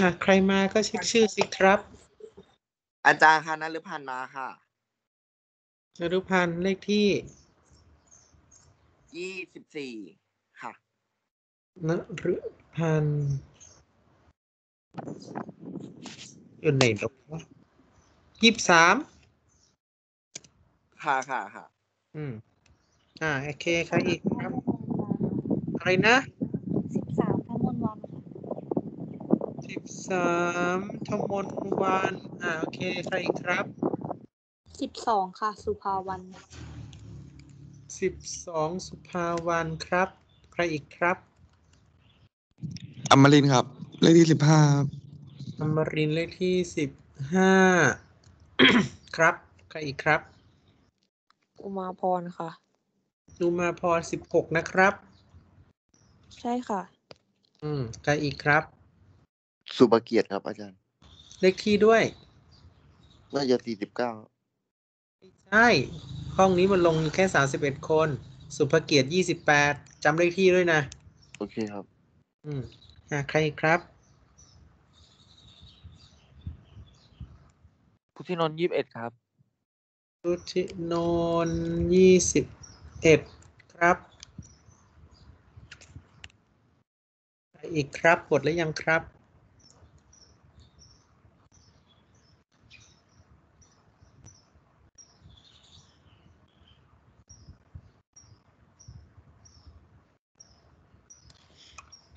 ค่ะใครมาก็เช็คชื่อสิครับ อาจารย์คะนฤพันธ์มาค่ะนฤพันธ์เลขที่ยี่สิบสี่ค่ะนฤพันธ์อยู่ไหนตรอวะยี่สิบสามค่ะค่ะค่ะอืมอ่าโอเคใครอีกครับอะไรนะสิบสามทมนวันอ่าโอเคใครอีกครับสิบสองค่ะสุภาวันสิบสองสุภาวันครับ ใครอีกครับ อมรินครับ เลขที่สิบห้าอมรินเลขที่สิบห้า ครับใครอีกครับอุมาพรค่ะอุมาพรสิบหกนะครับใช่ค่ะ อืมใครอีกครับสุภเกียรติครับ อาจารย์ เลขที่ด้วยน่าจะสี่สิบเก้าใช่ ห้องนี้มันลงแค่สามสิบเอ็ดคน สุภเกียรติยี่สิบแปดจำเลขที่ด้วยนะ โอเคครับ อืมอ่ะใครครับ พุทธินนท์ยี่สิบเอ็ดครับพุทธินนท์ยี่สิบเอ็ดครับอีกครับหมดแล้วยังครับ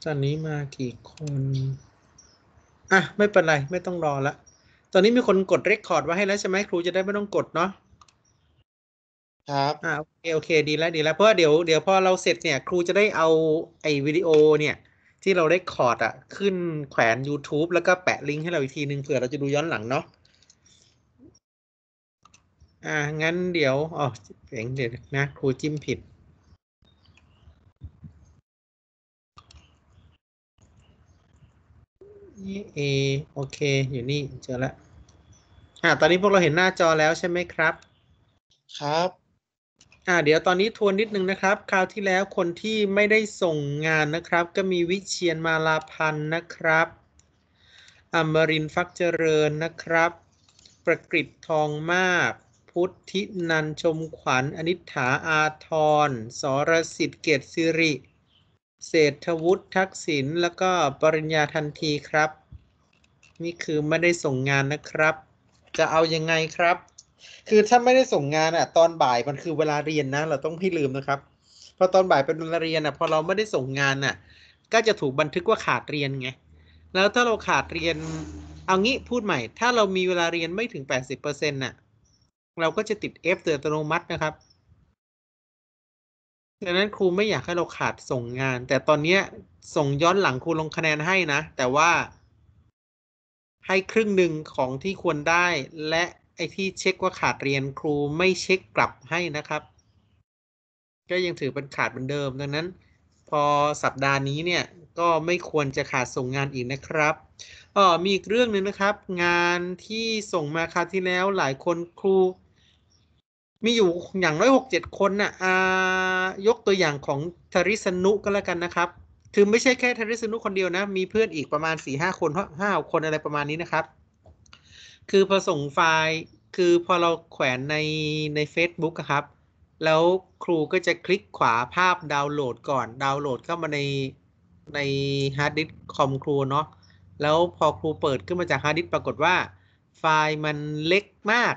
ตอนนี้มากี่คนอ่ะ ไม่เป็นไรไม่ต้องรอละตอนนี้มีคนกดเรคคอร์ดไว้ให้แล้วใช่ไหมครูจะได้ไม่ต้องกดเนาะครับอ่าโอเคโอเคดีแล้วดีแล้วเพราะว่าเดี๋ยวเดี๋ยวพอเราเสร็จเนี่ย ครูจะได้เอาไอ้วิดีโอเนี่ย ที่เราเรคคอร์ด อ่ะ ขึ้นแขวน YouTube แล้วก็แปะลิงก์ให้เราอีกทีนึงเผื่อเราจะดูย้อนหลังเนาะอ่างั้นเดี๋ยวอ๋อเสียงเด็ดนะครูจิ้มผิด A โอเค อยู่นี่เจอแล้วอ่าตอนนี้พวกเราเห็นหน้าจอแล้วใช่ไหมครับ ครับอ่าเดี๋ยวตอนนี้ทวนนิดนึงนะครับ คราวที่แล้วคนที่ไม่ได้ส่งงานนะครับ ก็มีวิเชียนมาลาพันธ์นะครับ อมรินฟักเจริญนะครับ ประกิตทองมาก พุทธินันชมขวัญอนิฐาอาทรสรสิทธิเกศสิริเศรษฐวุฒิทักษิณแล้วก็ปริญญาทันทีครับ นี่คือไม่ได้ส่งงานนะครับ จะเอายังไงครับ คือถ้าไม่ได้ส่งงานอะ่ะตอนบ่ายมันคือเวลาเรียนนะ เราต้องให้ลืมนะครับพอตอนบ่ายเป็นเวลาเรียนอะ่ะพอเราไม่ได้ส่งงานอะ่ะก็จะถูกบันทึกว่าขาดเรียนไงแล้วถ้าเราขาดเรียนเอางี้พูดใหม่ถ้าเรามีเวลาเรียนไม่ถึง 80%น่ะเราก็จะติด F เตืออัตโนมัตินะครับดังนั้นครูไม่อยากให้เราขาดส่งงาน แต่ตอนเนี้ยส่งย้อนหลังครูลงคะแนนให้นะ แต่ว่า ให้ครึ่งหนึ่งของที่ควรได้ และไอ้ที่เช็คว่าขาดเรียนครูไม่เช็คกลับให้นะครับ ก็ยังถือเป็นขาดเหมือนเดิมดังนั้น พอสัปดาห์นี้เนี่ยก็ไม่ควรจะขาดส่งงานอีกนะครับอ๋อมีอีกเรื่องหนึ่งนะครับ งานที่ส่งมาคราวที่แล้วหลายคนครูมีอยู่อย่างน้อยหกเจ็ดคนนะ่ะอ่ายกตัวอย่างของทริสนุก็แล้วกันนะครับ คือไม่ใช่แค่ทริสนุคนเดียวนะ มีเพื่อนอีกประมาณสี่ห้าคนห้าคนอะไรประมาณนี้นะครับ คือพอส่งไฟล์ คือพอเราแขวนในในเ a c e b o o k ครับ แล้วครูก็จะคลิกขวาภาพดาวน์โหลดก่อน ดาวน์โหลดเข้ามาในในฮาร์ดดิสคอมครูเนาะ แล้วพอครูเปิดขึ้นมาจากฮาร์ดดิสปรากฏว่า ไฟล์มันเล็กมาก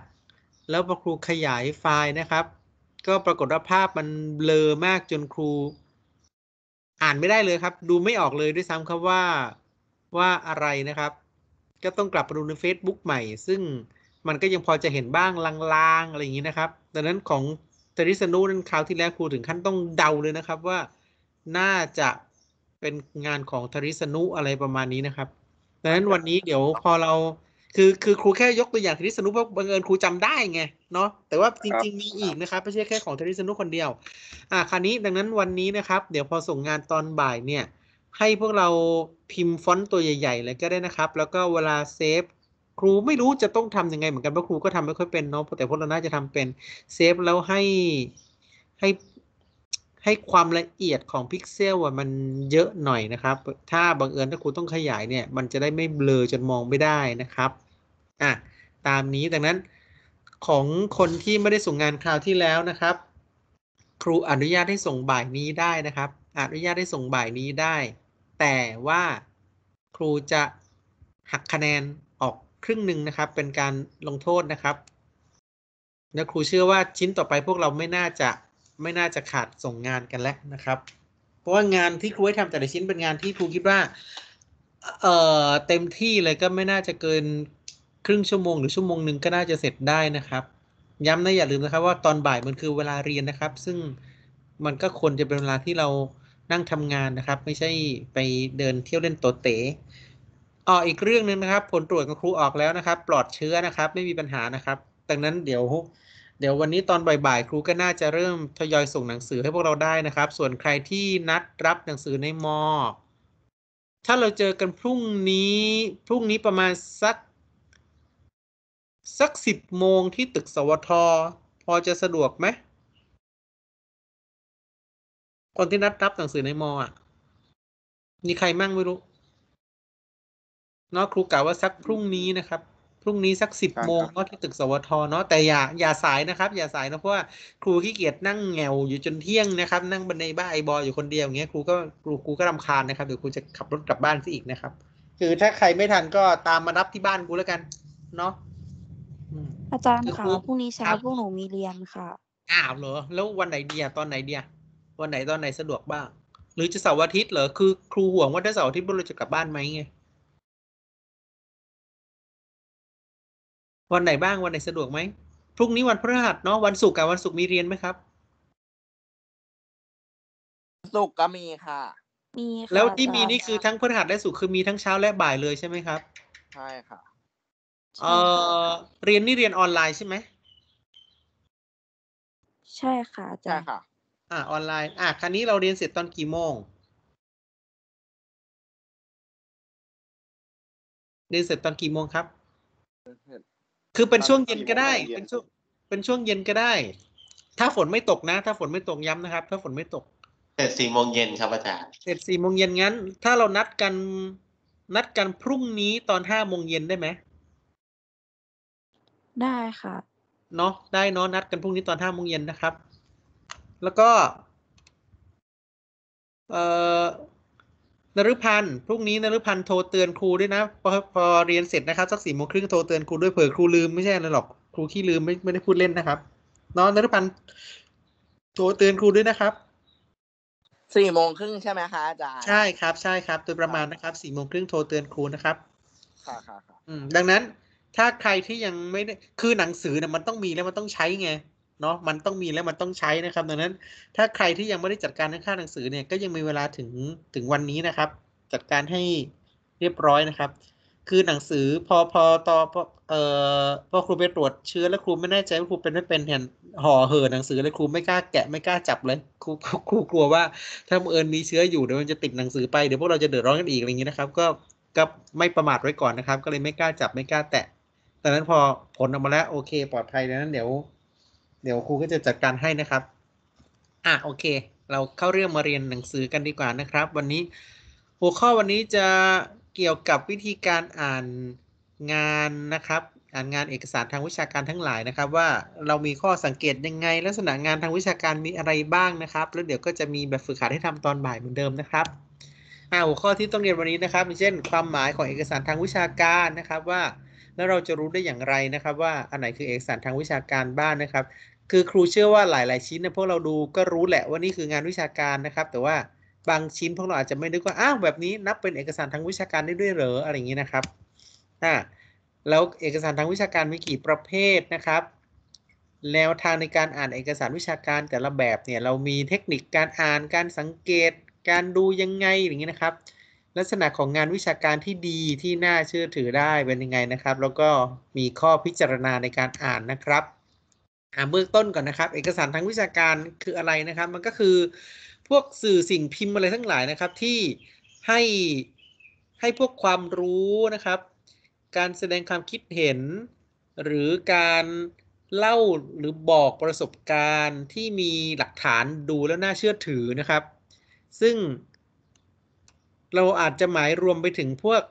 แล้วพอครูขยายไฟล์นะครับ ก็ปรากฏว่าภาพมันเบลอมากจนครู อ่านไม่ได้เลยครับ ดูไม่ออกเลยด้วยซ้ำครับว่าว่าอะไรนะครับ ก็ต้องกลับไปดูใน Facebook ใหม่ ซึ่งมันก็ยังพอจะเห็นบ้างลางๆ อะไรอย่างนี้นะครับดังนั้นของเทริสนุนั้นคราวที่แล้วครูถึงขั้นต้องเดาเลยนะครับ ว่า น่าจะเป็นงานของทริสนุอะไรประมาณนี้นะครับดังนั้นวันนี้เดี๋ยวพอเราคือคือครูแค่ยกตัวอย่างเทนิสนุกเพราะบังเอิญครูจำได้ไงเนาะแต่ว่าจริงๆมีอีกนะครับไม่ใช่แค่ของเทนิสนุกคนเดียวอ่าคราวนี้ดังนั้นวันนี้นะครับ เดี๋ยวพอส่งงานตอนบ่ายเนี่ย ให้พวกเราพิมพ์ฟอนต์ตัวใหญ่ๆเลยก็ได้นะครับ แล้วก็เวลาเซฟครูไม่รู้จะต้องทํำยังไง เหมือนกันเพราะครูก็ทำไม่ค่อยเป็นเนาะแต่พวกเราน่าจะทำเป็นเซฟแล้วให้ให้ให้ความละเอียดของพิกเซลมันเยอะหน่อยนะครับ ถ้าบังเอิญถ้าครูต้องขยายเนี่ยมันจะได้ไม่เบลอจนมองไม่ได้นะครับอ่ะตามนี้ดังนั้นของคนที่ไม่ได้ส่งงานคราวที่แล้วนะครับ ครูอนุญาตให้ส่งบ่ายนี้ได้นะครับอนุญาตให้ส่งบ่ายนี้ได้ แต่ว่าครูจะหักคะแนนออกครึ่งหนึ่งนะครับเป็นการลงโทษนะครับนะครูเชื่อว่าชิ้นต่อไปพวกเราไม่น่าจะไม่น่าจะขาดส่งงานกันแล้วนะครับ เพราะว่างานที่ครูให้ทำแต่ละชิ้นเป็นงานที่ครูคิดว่าเอ่อเต็มที่เลยก็ไม่น่าจะเกินครึ่ง ชั่วโมง หรือ ชั่วโมงหนึ่งก็ น่าจะเสร็จได้นะครับ ย้ำนะอย่า ลืมนะครับ ว่าตอนบ่ายมันคือเวลาเรียนนะครับ ซึ่งมันก็ควรจะเป็นเวลาที่เรานั่งทำงานนะครับ ไม่ใช่ไปเดินเที่ยวเล่นโตเต๋อ๋ออีกเรื่องหนึ่งนะครับ ผลตรวจของครูออกแล้วนะครับ ปลอดเชื้อนะครับ ไม่มีปัญหานะครับ ดังนั้นเดี๋ยวเดี๋ยววันนี้ตอนบ่ายๆครูก็น่าจะเริ่มทยอยส่งหนังสือ ให้พวกเราได้นะครับ ส่วนใครที่นัดรับหนังสือในมอ ถ้าเราเจอกันพรุ่งนี้พรุ่งนี้ประมาณสักสักสิบโมงที่ตึกสวทพอจะสะดวกไหม คนที่นัดรับหนังสือใน มออ่ะมีใครมั่งไม่รู้ เนาะครูกล่าวว่าสักพรุ่งนี้นะครับ พรุ่งนี้สักสิบโมงเนาะที่ตึกสวทเนาะแต่อย่าอย่าสายนะครับ อย่าสายนะ เพราะว่าครูขี้เกียจนั่งแงวอยู่จนเที่ยงนะครับ นั่งบนในบ้านไอบออยู่คนเดียวอย่างเงี้ยครูก็ครูครูก็รำคาญนะครับเดี๋ยวครูจะขับรถกลับบ้านซะอีกนะครับ คือถ้าใครไม่ทันก็ตามมารับที่บ้านกูแล้วกัน เนาะอาจารย์ค่ะพรุ่งนี้เช้าพวกหนูมีเรียนค่ะ อ้าวเหรอ แล้ววันไหนเดียตอนไหนเดียวันไหนตอนไหนสะดวกบ้าง หรือจะเสาร์อาทิตย์เหรอ คือ ครูห่วงว่าถ้าเสาร์อาทิตย์เราจะกลับบ้านไหมไง วันไหนบ้าง วันไหนสะดวกไหมพรุ่งนี้วันพฤหัสเนาะ วันศุกร์กับวันศุกร์มีเรียนไหมครับ ศุกร์ก็มีค่ะ มีค่ะ แล้วที่มีนี่คือทั้งพฤหัสและศุกร์คือมีทั้งเช้าและบ่ายเลยใช่ไหมครับ ใช่ค่ะเออเรียนนี่เรียนออนไลน์ใช่ไหม ใช่ค่ะอาจาใช่ค่ะ อ่าออนไลน์อ่าครั้นี้เราเรียนเสร็จตอนกี่โมงเรียนเสร็จตอนกี่โมงครับ คือเป็นช่วงเย็นก็ได้ เป็นช่วงเป็นช่วงเย็นก็ได้ ถ้าฝนไม่ตกนะ ถ้าฝนไม่ตกย้ำนะครับ ถ้าฝนไม่ตกเสร็จสี่โมงเย็นครับอาจารย์เสร็จสี่โมงเย็นงั้น ถ้าเรานัดกันนัดกันพรุ่งนี้ตอนห้าโมงเย็นได้ไหมได้ค่ะเนาะได้เนาะนัดกันพรุ่งนี้ตอนห้าโมงเย็นนะครับ แล้วก็ เอ่อนฤพันธ์พรุ่งนี้นฤพันธ์โทรเตือนครูด้วยนะพอพอเรียนเสร็จนะครับสักสี่โมงครึ่งโทรเตือนครูด้วยเผื่อครูลืมไม่ใช่อะไรหรอกครูขี้ลืมไม่ไม่ได้พูดเล่นนะครับเนาะนฤพันธ์โทรเตือนครูด้วยนะครับสี่โมงครึ่งใช่ไหมคะอาจารย์ใช่ครับ ใช่ครับโดยประมาณนะครับสี่โมงครึ่งโทรเตือนครูนะครับ ค่ะค่ะค่ะดังนั้นถ้าใครที่ยังไม่ได้คือหนังสือเนี่ยมันต้องมีแล้วมันต้องใช้ไงเนาะมันต้องมีแล้วมันต้องใช้นะครับ ดังนั้นถ้าใครที่ยังไม่ได้จัดการเรื่องค่าหนังสือเนี่ยก็ยังมีเวลาถึงถึงวันนี้นะครับ จัดการให้เรียบร้อยนะครับคือหนังสือพอพอต่อพอเอ่อพอครูไปตรวจเชื้อแล้วครูไม่แน่ใจว่าครูเป็นไม่เป็นเห็นห่อเหิอหนังสือเลยครูไม่กล้าแกะไม่กล้าจับเลยครูครูกลัวว่า ถ้าเอิญมีเชื้ออยู่เดี๋ยวมันจะติดหนังสือไปเดี๋ยวพวกเราจะเดือดร้อนกันอีกอะไรอย่างนี้นะครับก็ก็ไม่ประมาทไว้ก่อนนะครับ ก็เลยไม่กล้าจับไม่กล้าแตะดังนั้นพอผลออกมาแล้วโอเค ปลอดภัยดังนั้นเดี๋ยว เดี๋ยวครูก็จะจัดการให้นะครับ อ่ะโอเค เราเข้าเรื่องมาเรียนหนังสือกันดีกว่านะครับ วันนี้หัวข้อวันนี้จะเกี่ยวกับวิธีการอ่านงานนะครับ อ่านงานเอกสารทางวิชาการทั้งหลายนะครับ ว่าเรามีข้อสังเกตยังไงลักษณะงานทางวิชาการมีอะไรบ้างนะครับแล้วเดี๋ยวก็จะมีแบบฝึกหัดให้ทำตอนบ่ายเหมือนเดิมนะครับหัวข้อที่ต้องเรียนวันนี้นะครับเช่น ความหมายของเอกสารทางวิชาการนะครับว่าแล้วเราจะรู้ได้อย่างไรนะครับ ว่าอันไหนคือเอกสารทางวิชาการบ้างนนะครับ คือครูเชื่อว่าหลาย ๆชิ้นนะพวกเราดูก็รู้แหละว่านี่คืองานวิชาการนะครับ แต่ว่าบางชิ้นพวกเราอาจจะไม่นึกว่าอ้าวแบบนี้ นับเป็นเอกสารทางวิชาการได้ด้วยเหรออะไรอย่างนี้นะครับอ่าแล้วเอกสารทางวิชาการมีกี่ประเภทนะครับแนวทางในการอ่านเอกสารวิชาการแต่ละแบบเนี่ยเรามีเทคนิคการอ่านการสังเกต การดูยังไงอย่างเงี้ยนะครับลักษณะของงานวิชาการที่ดีที่น่าเชื่อถือได้ เป็นยังไงนะครับ แล้วก็มีข้อพิจารณาในการอ่านนะครับอ่าเบื้องต้น ก่อน นะครับ เอกสารทาง วิชาการคืออะไรนะครับ มันก็คือ พวกสื่อสิ่งพิมพ์อะไรทั้งหลายนะครับ ที่ให้ให้พวกความรู้นะครับ การแสดงความคิดเห็น หรือการเล่าหรือบอกประสบการณ์ที่มีหลักฐานดูแล้วน่าเชื่อถือนะครับ ซึ่งเราอาจจะหมายรวมไปถึงพวก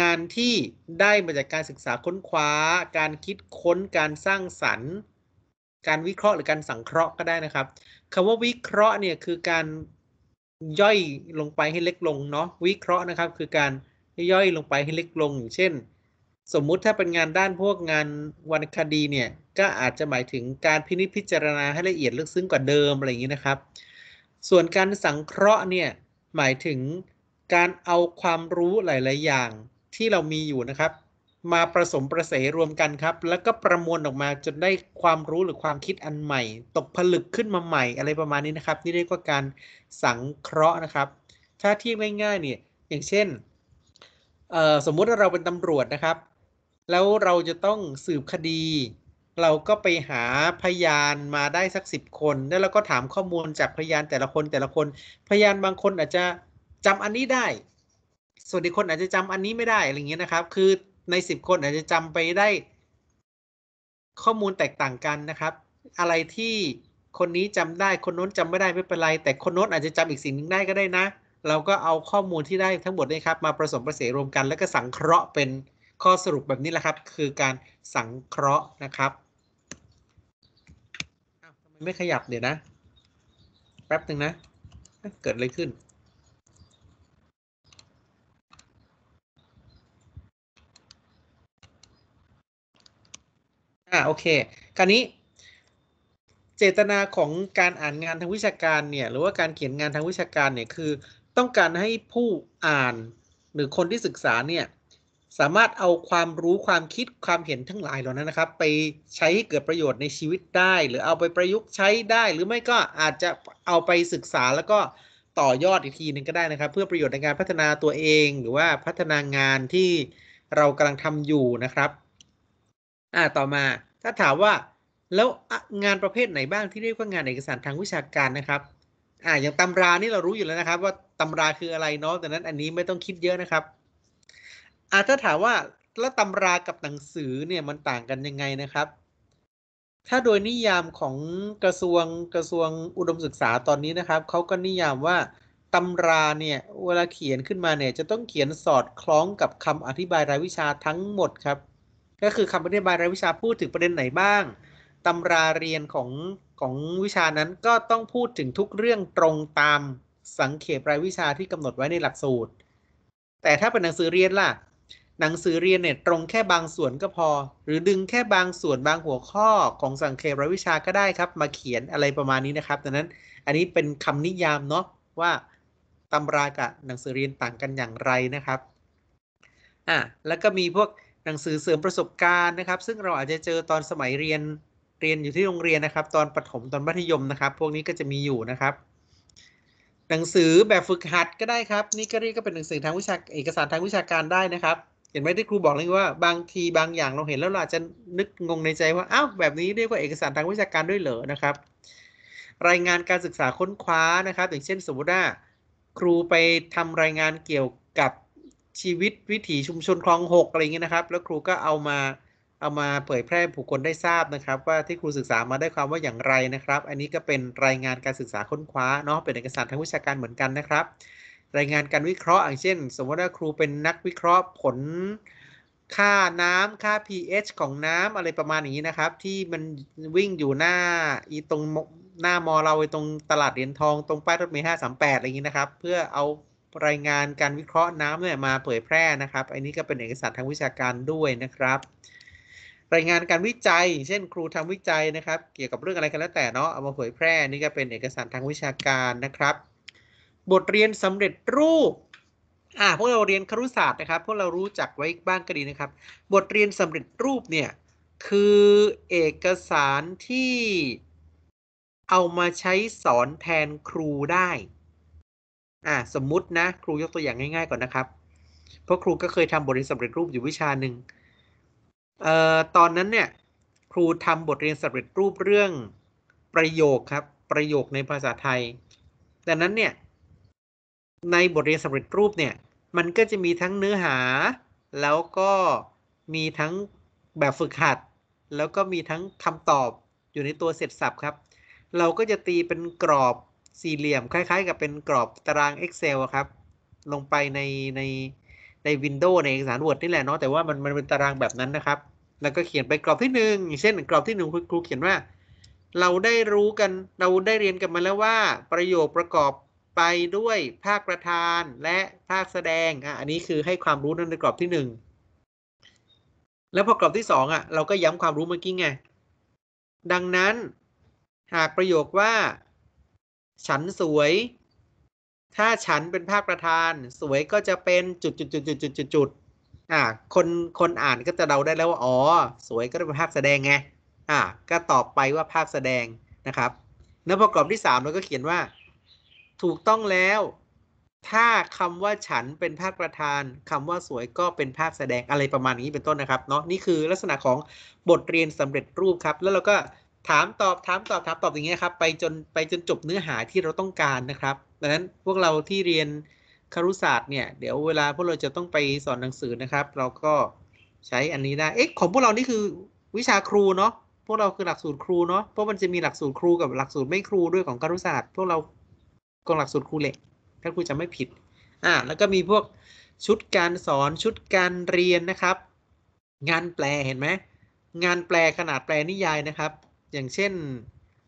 งานที่ได้มาจากการศึกษาค้นคว้า การคิดค้น การสร้างสรรค์ การวิเคราะห์หรือการสังเคราะห์ก็ได้นะครับคำว่าวิเคราะห์เนี่ยคือการย่อยลงไปให้เล็กลงเนาะวิเคราะห์นะครับคือการย่อยลงไปให้เล็กลงงเช่น สมมุติถ้าเป็นงานด้านพวกงานวรรณคดีเนี่ยก็อาจจะหมายถึงการพินิจพิจารณาให้ละเอียดลึกซึ้งกว่าเดิมอะไรอย่างนี้นะครับ ส่วนการสังเคราะห์เนี่ยหมายถึงการเอาความรู้หลาย ๆ อย่างที่เรามีอยู่นะครับ มาผสมประเสรวมกันครับ แล้วก็ประมวลออกมาจนได้ความรู้หรือความคิดอันใหม่ ตกผลึกขึ้นมาใหม่อะไรประมาณนี้นะครับ นี่เรียกว่าการสังเคราะห์นะครับถ้าที่ง่าย ๆ เนี่ยอย่างเช่น สมมุติว่าเราเป็นตำรวจนะครับ แล้วเราจะต้องสืบคดี เราก็ไปหาพยานมาได้สักสิบคน แล้วเราก็ถามข้อมูลจากพยานแต่ละคนแต่ละคน พยานบางคนอาจจะจำอันนี้ได้ ส่วนอีกคนอาจจะจำอันนี้ไม่ได้ อะไรเงี้ยนะครับ คือในสิบคนอาจจะจำไปได้ ข้อมูลแตกต่างกันนะครับ อะไรที่คนนี้จำได้ คนโน้นจำไม่ได้ไม่เป็นไร แต่คนโน้นอาจจะจำอีกสิ่งหนึ่งได้ก็ได้นะ เราก็เอาข้อมูลที่ได้ทั้งหมดนี่ครับมาผสมผสานรวมกัน แล้วก็สังเคราะห์เป็นข้อสรุปแบบนี้แหละครับ คือการสังเคราะห์นะครับทำไมไม่ขยับเดี๋ยวนะ แป๊บหนึ่งนะ เกิดอะไรขึ้นอ่าโอเคคราวนี้เจตนาของการอ่านงานทางวิชาการเนี่ยหรือว่าการเขียนงานทางวิชาการเนี่ยคือต้องการให้ผู้อ่านหรือคนที่ศึกษาเนี่ยสามารถเอาความรู้ความคิดความเห็นทั้งหลายเหล่านั้นนะครับ ไปใช้ให้เกิดประโยชน์ในชีวิตได้ หรือเอาไปประยุกต์ใช้ได้ หรือไม่ก็อาจจะเอาไปศึกษาแล้วก็ต่อยอดอีกทีหนึ่งก็ได้นะครับ เพื่อประโยชน์ในการพัฒนาตัวเอง หรือว่าพัฒนางานที่เรากำลังทำอยู่นะครับอ่าต่อมาถ้าถามว่าแล้วงานประเภทไหนบ้างที่เรียกว่างานเอกสารทางวิชาการนะครับอ่าอย่างตำรานี่เรารู้อยู่แล้วนะครับ ว่าตำราคืออะไรเนาะแต่นั้นอันนี้ไม่ต้องคิดเยอะนะครับอ่าถ้าถามว่าแล้วตำรากับหนังสือเนี่ยมันต่างกันยังไงนะครับ ถ้าโดยนิยามของกระทรวงกระทรวงอุดมศึกษาตอนนี้นะครับเขาก็นิยามว่าตำราเนี่ยเวลาเขียนขึ้นมาเนี่ยจะต้องเขียนสอดคล้องกับคำอธิบายรายวิชาทั้งหมดครับก็คือคำอธิบายรายวิชาพูดถึงประเด็นไหนบ้างตำราเรียนของของวิชานั้นก็ต้องพูดถึงทุกเรื่องตรงตามสังเขปรายวิชาที่กำหนดไว้ในหลักสูตร แต่ถ้าเป็นหนังสือเรียนล่ะ หนังสือเรียนเนี่ยตรงแค่บางส่วนก็พอ หรือดึงแค่บางส่วนบางหัวข้อของสังเขปรายวิชาก็ได้ครับ มาเขียนอะไรประมาณนี้นะครับดังนั้นอันนี้เป็นคำนิยามเนาะว่าตำรากับหนังสือเรียนต่างกันอย่างไรนะครับอ่ะแล้วก็มีพวกหนังสือเสริมประสบการณ์นะครับ ซึ่งเราอาจจะเจอตอนสมัยเรียนเรียนอยู่ที่โรงเรียนนะครับ ตอนปฐมตอนมัธยมนะครับ พวกนี้ก็จะมีอยู่นะครับ หนังสือแบบฝึกหัดก็ได้ครับนี่ก็เรียกก็เป็นหนังสือทางวิชาเอกสารทางวิชาการได้นะครับ เห็นไหมที่ครูบอกเลยว่าบางทีบางอย่างเราเห็นแล้วเราอาจจะนึกงงในใจว่าอ้าวแบบนี้เรียกว่าเอกสารทางวิชาการด้วยเหรอนะครับ รายงานการศึกษาค้นคว้านะครับอย่างเช่น สมมติว่าครูไปทำรายงานเกี่ยวกับชีวิตวิถีชุมชนคลองหกอะไรเงี้ยนะครับ แล้วครูก็เอามาเอามาเผยแพร่ผู้คนได้ทราบนะครับ ว่าที่ครูศึกษามาได้ความว่าอย่างไรนะครับ อันนี้ก็เป็นรายงานการศึกษาค้นคว้าเนาะเป็นเอกสารทางวิชาการเหมือนกันนะครับ รายงานการวิเคราะห์อย่างเช่น สมมติว่าครูเป็นนักวิเคราะห์ผลค่าน้ำค่า pH ของน้ำอะไรประมาณอย่างนี้นะครับ ที่มันวิ่งอยู่หน้าอีตรงหน้ามอเราตรงตลาดเหรียญทองตรงป้ายรถเมล์ห้าสามแปดอะไรอย่างนี้นะครับเพื่อเอารายงานการวิเคราะห์น้ำเนี่ยมาเผยแพร่นะครับ อันนี้ก็เป็นเอกสารทางวิชาการด้วยนะครับ รายงานการวิจัยเช่น ครูทำวิจัยนะครับ เกี่ยวกับเรื่องอะไรกันแล้วแต่เนาะ เอามาเผยแพร่นี่ก็เป็นเอกสารทางวิชาการนะครับ บทเรียนสำเร็จรูป อ่าพวกเราเรียนครุศาสตร์นะครับพวกเรารู้จักไว้บ้างก็ดีนะครับ บทเรียนสำเร็จรูปเนี่ยคือเอกสารที่เอามาใช้สอนแทนครูได้อ่าสมมุตินะครูยกตัวอย่างง่ายๆก่อนนะครับ เพราะครูก็เคยทำบทเรียนสำเร็จรูปอยู่วิชาหนึ่งเอ่อตอนนั้นเนี่ยครูทำบทเรียนสำเร็จรูปเรื่องประโยค ครับ ประโยคในภาษาไทย แต่นั้นเนี่ยในบทเรียนสำเร็จรูปเนี่ยมันก็จะมีทั้งเนื้อหา แล้วก็มีทั้งแบบฝึกหัด แล้วก็มีทั้งคำตอบอยู่ในตัวเสร็จสับครับเราก็จะตีเป็นกรอบสี่เหลี่ยม คล้ายๆกับเป็นกรอบตาราง Excel อะครับ ลงไปในในในวินโดว์ในเอกสาร Word นี่แหละเนาะแต่ว่ามันมันเป็นตารางแบบนั้นนะครับ แล้วก็เขียนไปกรอบที่หนึ่งเช่นกรอบที่หนึ่งครูเขียนว่า เราได้รู้กันเราได้เรียนกันมาแล้วว่าประโยคประกอบไปด้วยภาคประธานและภาคแสดงอ่ะอันนี้คือให้ความรู้นั่นในกรอบที่หนึ่งแล้วพอกรอบที่สองอ่ะเราก็ย้ำความรู้เมื่อกี้ไงดังนั้นหากประโยคว่าฉันสวย ถ้าฉันเป็นภาคประธาน สวยก็จะเป็นจุดจุดจุดจุดจุดจุดจุดอ่าคนคนอ่านก็จะเดาได้แล้วว่าอ๋อสวยก็เป็นภาคแสดงไง อ่าก็ตอบไปว่าภาคแสดงนะครับ แล้วประกอบที่สามเราก็เขียนว่า ถูกต้องแล้ว ถ้าคำว่าฉันเป็นภาคประธาน คำว่าสวยก็เป็นภาคแสดงอะไรประมาณนี้เป็นต้นนะครับ เนาะนี่คือลักษณะของบทเรียนสำเร็จรูปครับ แล้วเราก็ถาม ตอบ ถาม ตอบถามตอบอย่างเงี้ยครับ ไปจนไปจนจบเนื้อหาที่เราต้องการนะครับดังนั้นพวกเราที่เรียนครุศาสตร์เนี่ยเดี๋ยวเวลา พวกเราจะต้องไปสอนหนังสือนะครับ เราก็ใช้อันนี้ได้เอ๊ะของพวกเรานี่คือวิชาครูเนาะพวกเราคือหลักสูตรครูเนาะเพราะมันจะมีหลักสูตรครูกับหลักสูตรไม่ครูด้วยของครุศาสตร์ พวกเรากองหลักสูตรครูเหล็กถ้าครูจะไม่ผิดอ่าแล้วก็มีพวกชุดการสอนชุดการเรียนนะครับ งานแปลเห็นไหมงานแปลขนาดแปลนิยายนะครับอย่างเช่น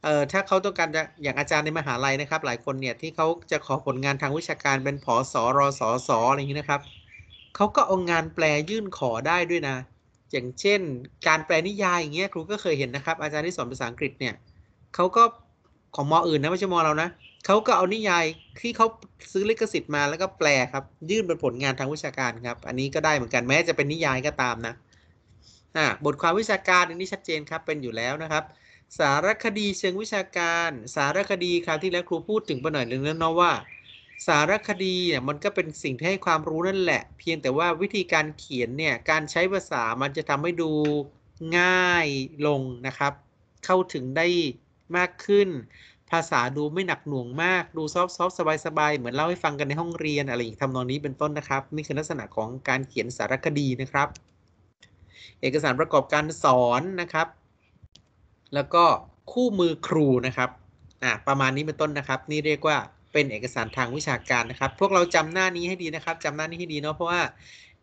เอ่อถ้าเขาต้องการจะ อย่างอาจารย์ในมหาลัยนะครับ หลายคนเนี่ยที่เขาจะขอผลงานทางวิชาการเป็นผอสอรอสอสออะไรอย่างนี้นะครับ เขาก็เอางานแปลยื่นขอได้ด้วยนะ อย่างเช่น การแปลนิยายอย่างเงี้ยครูก็เคยเห็นนะครับ อาจารย์ที่สอนภาษาอังกฤษเนี่ย เขาก็ของมอ อื่นนะไม่ใช่มอ เรานะ เขาก็เอานิยายที่เขาซื้อลิขสิทธิ์มาแล้วก็แปลครับ ยื่นเป็นผลงานทางวิชาการครับ อันนี้ก็ได้เหมือนกันแม้จะเป็นนิยายก็ตามนะอ่าบทความวิชาการอันนี้ชัดเจนครับเป็นอยู่แล้วนะครับสารคดีเชิงวิชาการ สารคดีคราวที่แล้วครูพูดถึงไปหน่อยหนึ่งแล้วเนาะว่า สารคดีเนี่ยมันก็เป็นสิ่งที่ให้ความรู้นั่นแหละ เพียงแต่ว่าวิธีการเขียนเนี่ยการใช้ภาษามันจะทำให้ดูง่ายลงนะครับ เข้าถึงได้มากขึ้น ภาษาดูไม่หนักหน่วงมากดู ซอฟต์สบายๆเหมือนเล่าให้ฟังกันในห้องเรียนอะไรอย่างทำนองนี้เป็นต้นนะครับนี่คือลักษณะของการเขียนสารคดีนะครับ เอกสารประกอบการสอนนะครับแล้วก็คู่มือครูนะครับ อ่าประมาณนี้เป็นต้นนะครับ นี่เรียกว่าเป็นเอกสารทางวิชาการนะครับ พวกเราจำหน้านี้ให้ดีนะครับ จำหน้านี้ให้ดีเนาะ เพราะว่า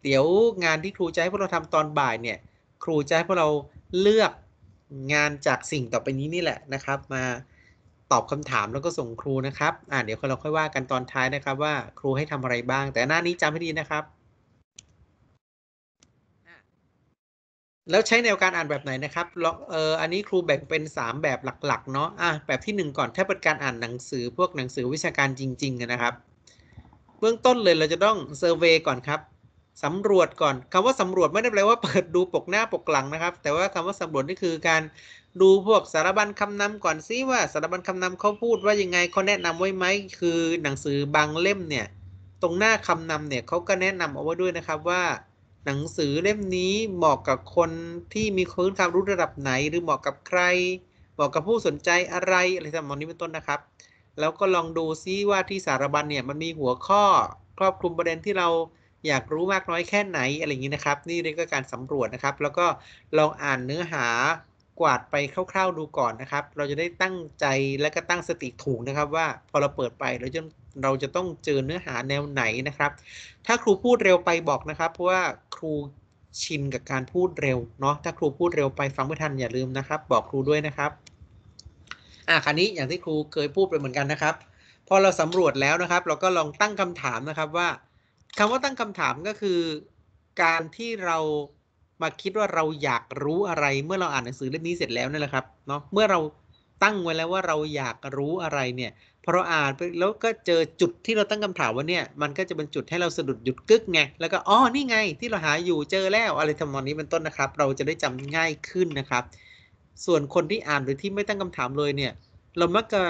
เดี๋ยวงานที่ครูจะให้พวกเราทำตอนบ่ายเนี่ย ครูจะให้พวกเราเลือกงานจากสิ่งต่อไปนี้นี่แหละนะครับ มาตอบคำถามแล้วก็ส่งครูนะครับ อ่าเดี๋ยวเราค่อยว่ากันตอนท้ายนะครับว่าครูให้ทำอะไรบ้าง แต่หน้านี้จำให้ดีนะครับแล้วใช้แนวการอ่านแบบไหนนะครับเอออันนี้ครูแบ่งเป็น 3 แบบหลักๆ เนาะอ่ะแบบที่ 1 ก่อน ถ้าเป็นการอ่านหนังสือพวกหนังสือวิชาการจริง ๆ นะครับ เบื้องต้นเลยเราจะต้องเซอร์เวยก่อนครับ สำรวจก่อนคำว่าสำรวจไม่ได้แปลว่าเปิดดูปกหน้าปกหลังนะครับ แต่ว่าคำว่าสำรวจนี่คือการดูพวกสารบัญคำนำก่อนซิว่าสารบัญคำนำเขาพูดว่ายังไงเขาแนะนำไว้ไหม คือหนังสือบางเล่มเนี่ย ตรงหน้าคำนำเนี่ยเขาก็แนะนำเอาไว้ด้วยนะครับว่าหนังสือเล่มนี้เหมาะกับคนที่มีพื้นความรู้ระดับไหน หรือเหมาะกับใคร เหมาะกับผู้สนใจอะไร อะไรสำนองนี้เป็นต้นนะครับแล้วก็ลองดูซิว่าที่สารบัญเนี่ยมันมีหัวข้อครอบคลุมประเด็นที่เราอยากรู้มากน้อยแค่ไหนอะไรอย่างนี้นะครับนี่เรียกว่าการสำรวจนะครับ แล้วก็ลองอ่านเนื้อหากวาดไปคร่าวๆดูก่อนนะครับ เราจะได้ตั้งใจและก็ตั้งสติถูกนะครับว่าพอเราเปิดไปเราจะเราจะต้องเจอเนื้อหาแนวไหนนะครับ ถ้าครูพูดเร็วไปบอกนะครับ เพราะว่าครูชินกับการพูดเร็วเนาะถ้าครูพูดเร็วไปฟังไม่ทันอย่าลืมนะครับบอกครูด้วยนะครับอ่าคราวนี้อย่างที่ครูเคยพูดไปเหมือนกันนะครับพอเราสำรวจแล้วนะครับ เราก็ลองตั้งคำถามนะครับว่า คำว่าตั้งคำถามก็คือการที่เรามาคิดว่าเราอยากรู้อะไรเมื่อเราอ่านหนังสือเล่มนี้เสร็จแล้วนั่นแหละครับ เนาะเมื่อเราตั้งไว้แล้วว่าเราอยากรู้อะไรเนี่ยพอเราอ่านไปแล้วก็เจอจุดที่เราตั้งคำถามว่าเนี่ยมันก็จะเป็นจุดให้เราสะดุดหยุดกึกไงแล้วก็อ๋อนี่ไง ที่เราหาอยู่เจอแล้วอะไรทำนองนี้เป็นต้นนะครับ เราจะได้จำง่ายขึ้นนะครับ ส่วนคนที่อ่านโดยที่ไม่ตั้งคำถามเลยเนี่ย เรามักจะ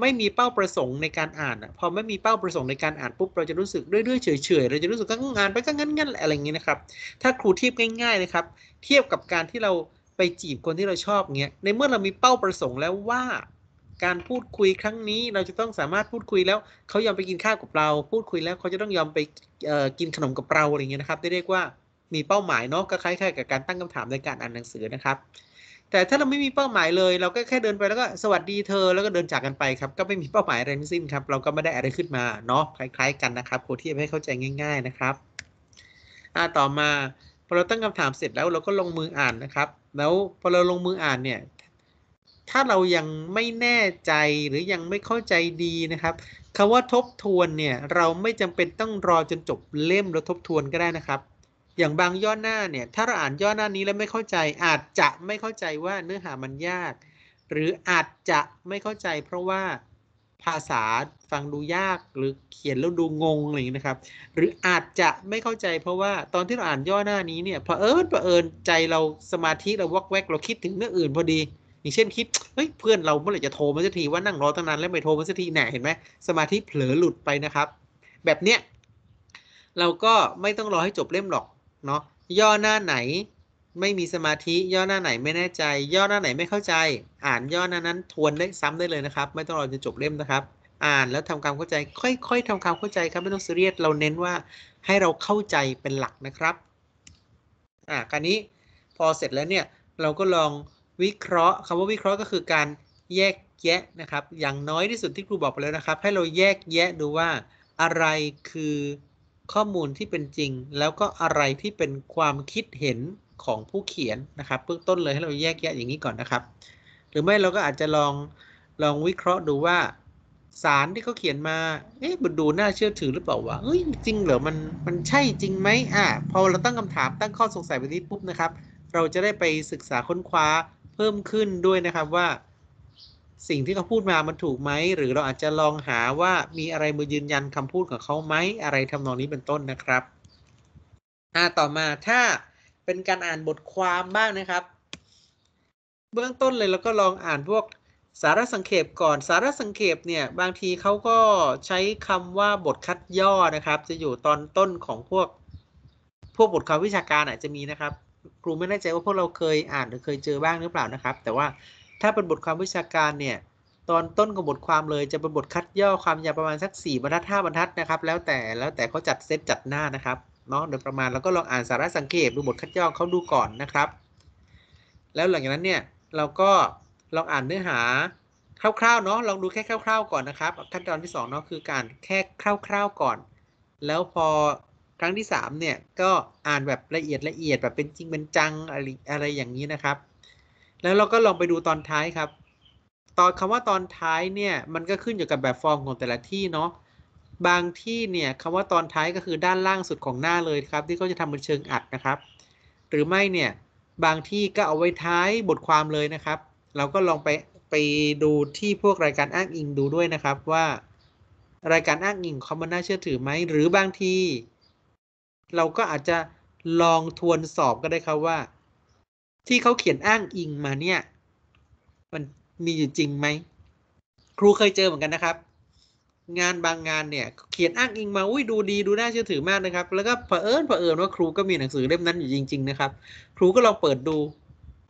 ไม่มีเป้าประสงค์ในการอ่านอ่ะพอไม่มีเป้าประสงค์ในการอ่านปุ๊บเราจะรู้สึก เรื่อย ๆ เฉยๆเราจะรู้สึกก็งานไปก็งั้นๆอะไรอย่างนี้นะครับ ถ้าครูเทียบง่าย ๆนะครับ เทียบกับการที่เราไปจีบคนที่เราชอบเงี้ยในเมื่อเรามีเป้าประสงค์แล้วว่าการพูดคุยครั้งนี้ เราจะต้องสามารถพูดคุยแล้ว เขายอมไปกินข้าวกับเราพูดคุยแล้ว เขาจะต้องยอมไปกินขนมกับเราอะไรเงี้ยนะครับได้เรียกว่ามีเป้าหมายเนาะก็คล้ายๆกับการตั้งคำถามในการอ่านหนังสือนะครับแต่ถ้าเราไม่มีเป้าหมายเลยเราก็แค่เดินไปแล้วก็สวัสดีเธอแล้วก็เดินจากกันไปครับ ก็ไม่มีเป้าหมายอะไรทั้งสิ้นครับเราก็ไม่ได้อะไรขึ้นมาเนาะคล้าย ๆ กันนะครับโคเทียบให้เข้าใจง่าย ๆนะครับอ่าต่อมาพอเราตั้งคำถามเสร็จแล้วเราก็ลงมืออ่านนะครับ แล้วพอเราลงมืออ่านเนี่ย ถ้าเรายังไม่แน่ใจหรือยังไม่เข้าใจดีนะครับคำว่าทบทวนเนี่ย เราไม่จำเป็นต้องรอจนจบเล่มแล้วทบทวนก็ได้นะครับอย่างบางย่อหน้าเนี่ย ถ้าเราอ่านย่อหน้านี้แล้วไม่เข้าใจ อาจจะไม่เข้าใจว่าเนื้อหามันยาก หรืออาจจะไม่เข้าใจเพราะว่าภาษาฟังดูยาก หรือเขียนแล้วดูงงอะไรอย่างนี้นะครับ หรืออาจจะไม่เข้าใจ เพราะว่าตอนที่เราอ่านย่อหน้านี้เนี่ยเผอิญเผอิญใจเราสมาธิ เราวักแวกเราคิดถึงเรื่องอื่นพอดี อย่างเช่นคิดเฮ้ยเพื่อนเราเมื่อไหร่จะโทรมาสักทีว่านั่งรอตั้งนานแล้วไม่โทรมาสักทีแหนเห็นไหมสมาธิเผลอหลุดไปนะครับ แบบเนี้ยเราก็ไม่ต้องรอให้จบเล่มหรอกเนาะย่อหน้าไหนไม่มีสมาธิย่อหน้าไหน ไม่แน่ใจ ย่อหน้าไหนไม่เข้าใจ อ่านย่อหน้านั้นทวนได้ซ้ำได้เลยนะครับ ไม่ต้องรอจนจบเล่มนะครับ อ่านแล้วทำความเข้าใจค่อยๆทำความเข้าใจครับไม่ต้องซีเรียสเราเน้นว่าให้เราเข้าใจเป็นหลักนะครับอ่าการนี้พอเสร็จแล้วเนี่ยเราก็ลองวิเคราะห์คำว่าวิเคราะห์ก็คือการแยกแยะนะครับ อย่างน้อยที่สุดที่ครูบอกไปแล้วนะครับ ให้เราแยกแยะดูว่าอะไรคือข้อมูลที่เป็นจริงแล้วก็อะไรที่เป็นความคิดเห็นของผู้เขียนนะครับเบื้องต้นเลยให้เราแยกแยะอย่างนี้ก่อนนะครับ หรือไม่เราก็อาจจะลองลองวิเคราะห์ดูว่าสารที่เขาเขียนมาเอ๊ะมันดูน่าเชื่อถือหรือเปล่าวะเฮ้ยจริงเหรอมันมันใช่จริงไหมอ่ะพอเราตั้งคำถามตั้งข้อสงสัยไปนี้ปุ๊บนะครับ เราจะได้ไปศึกษาค้นคว้าเพิ่มขึ้นด้วยนะครับว่าสิ่งที่เขาพูดมามันถูกไหม หรือเราอาจจะลองหาว่ามีอะไรมายืนยันคำพูดของเขาไหม อะไรทำนองนี้เป็นต้นนะครับอ่าต่อมาถ้าเป็นการอ่านบทความบ้างนะครับ เบื้องต้นเลยเราก็ลองอ่านพวกสารสังเขปก่อน สารสังเขปเนี่ยบางทีเขาก็ใช้คำว่าบทคัดย่อนะครับ จะอยู่ตอนต้นของพวกพวกบทความวิชาการอาจจะมีนะครับ ครูไม่แน่ใจว่าพวกเราเคยอ่านหรือเคยเจอบ้างหรือเปล่านะครับ แต่ว่าถ้าเป็นบทความวิชาการเนี่ยตอนต้นของบทความเลยจะเป็นบทคัดย่อ ความยาวประมาณสัก4บรรทัด5บรรทัดนะครับ แล้วแต่แล้วแต่เขาจัดเซตจัดหน้านะครับ เนาะโดยประมาณแล้วก็ลองอ่านสาระสังเกตดูบทคัดย่อเขาดูก่อนนะครับ แล้วหลังจากนั้นเนี่ยเราก็ลองอ่านเนื้อหาคร่าวๆเนาะลองดูแค่คร่าวๆ ก่อนนะครับ ขั้นตอนที่2เนาะคือการแค่คร่าว ๆก่อน แล้วพอครั้งที่ 3 เนี่ยก็อ่านแบบละเอียดละเอียดแบบเป็นจริงเป็นจังอะไรอะไรอย่างนี้นะครับแล้วเราก็ลองไปดูตอนท้ายครับ ตอนคำว่าตอนท้ายเนี่ยมันก็ขึ้นอยู่กับแบบฟอร์มของแต่ละที่เนาะ บางที่เนี่ยคำว่าตอนท้ายก็คือด้านล่างสุดของหน้าเลยครับ ที่เขาจะทำเป็นเชิงอัดนะครับ หรือไม่เนี่ยบางที่ก็เอาไว้ท้ายบทความเลยนะครับ เราก็ลองไปไปดูที่พวกรายการอ้างอิงดูด้วยนะครับว่ารายการอ้างอิงเขามันน่าเชื่อถือไหมหรือบางทีเราก็อาจจะลองทวนสอบก็ได้ครับว่าที่เขาเขียนอ้างอิงมาเนี่ย มันมีอยู่จริงไหมครูเคยเจอเหมือนกันนะครับ งานบางงานเนี่ย เขียนอ้างอิงมาอุ้ยดูดี ดูน่าเชื่อถือมากนะครับ แล้วก็เผอิญเผอิญว่าครูก็มีหนังสือเล่มนั้นอยู่จริง ๆนะครับ ครูก็ลองเปิดดู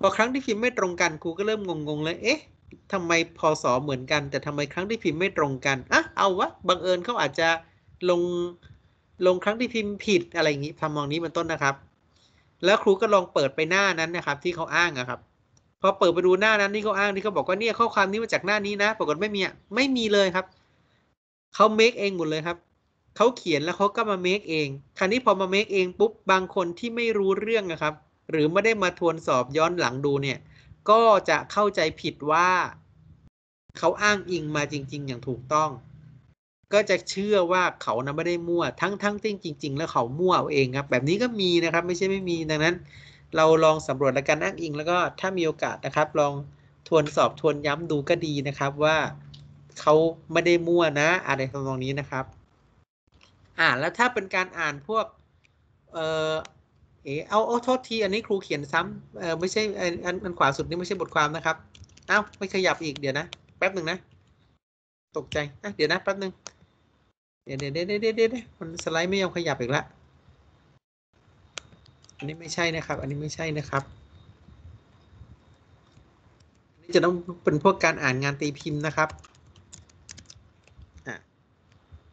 พอครั้งที่พิมพ์ไม่ตรงกันครูก็เริ่มงง ๆ เลย เอ๊ะทำไมพอสอเหมือนกัน แต่ทำไมครั้งที่พิมพ์ไม่ตรงกันอ่ะเอาวะบังเอิญเขาอาจจะลงลงครั้งที่พิมพ์ผิดอะไรอย่างนี้ทำมองนี้เป็นต้นนะครับแล้วครูก็ลองเปิดไปหน้านั้นนะครับที่เขาอ้างนะครับ พอเปิดไปดูหน้านั้นนี่เขาอ้างนี่เขาบอกว่าเนี่ยข้อความนี้มาจากหน้านี้นะปรากฏไม่มีไม่มีเลยครับ เขาเมคเองหมดเลยครับ เขาเขียนแล้วเขาก็มาเมคเอง คราวนี้พอมาเมคเอง ปุ๊บบางคนที่ไม่รู้เรื่องนะครับ หรือไม่ได้มาทวนสอบย้อนหลังดูเนี่ย ก็จะเข้าใจผิดว่าเขาอ้างอิงมาจริง ๆอย่างถูกต้องก็จะเชื่อว่าเขานะไม่ได้มั่ว ทั้งทั้งที่จริงๆแล้วเขามั่วเองครับแบบนี้ก็มีนะครับ ไม่ใช่ไม่มีดังนั้นเราลองสำรวจและการอ้างอิงแล้วก็ถ้ามีโอกาสนะครับ ลองทวนสอบทวนย้ำดูก็ดีนะครับ ว่าเขาไม่ได้มั่วนะอะไรทำนองนี้นะครับ อ่าแล้วถ้าเป็นการอ่านพวก เออเออเอาโทษทีอันนี้ครูเขียนซ้ำเออไม่ใช่อันอันขวาสุดนี่ไม่ใช่บทความนะครับเอ้าไม่ขยับอีกเดี๋ยวนะแป๊บหนึ่งนะ ตกใจอ่ะเดี๋ยวนะแป๊บหนึ่งเดี๋ยวเดี๋ยวเดี๋ยวเดี๋ยวมันสไลด์ไม่ยอมขยับอีกละ อันนี้ไม่ใช่นะครับ อันนี้ไม่ใช่นะครับอันนี้จะต้องเป็นพวกการอ่านงานตีพิมพ์นะครับอะ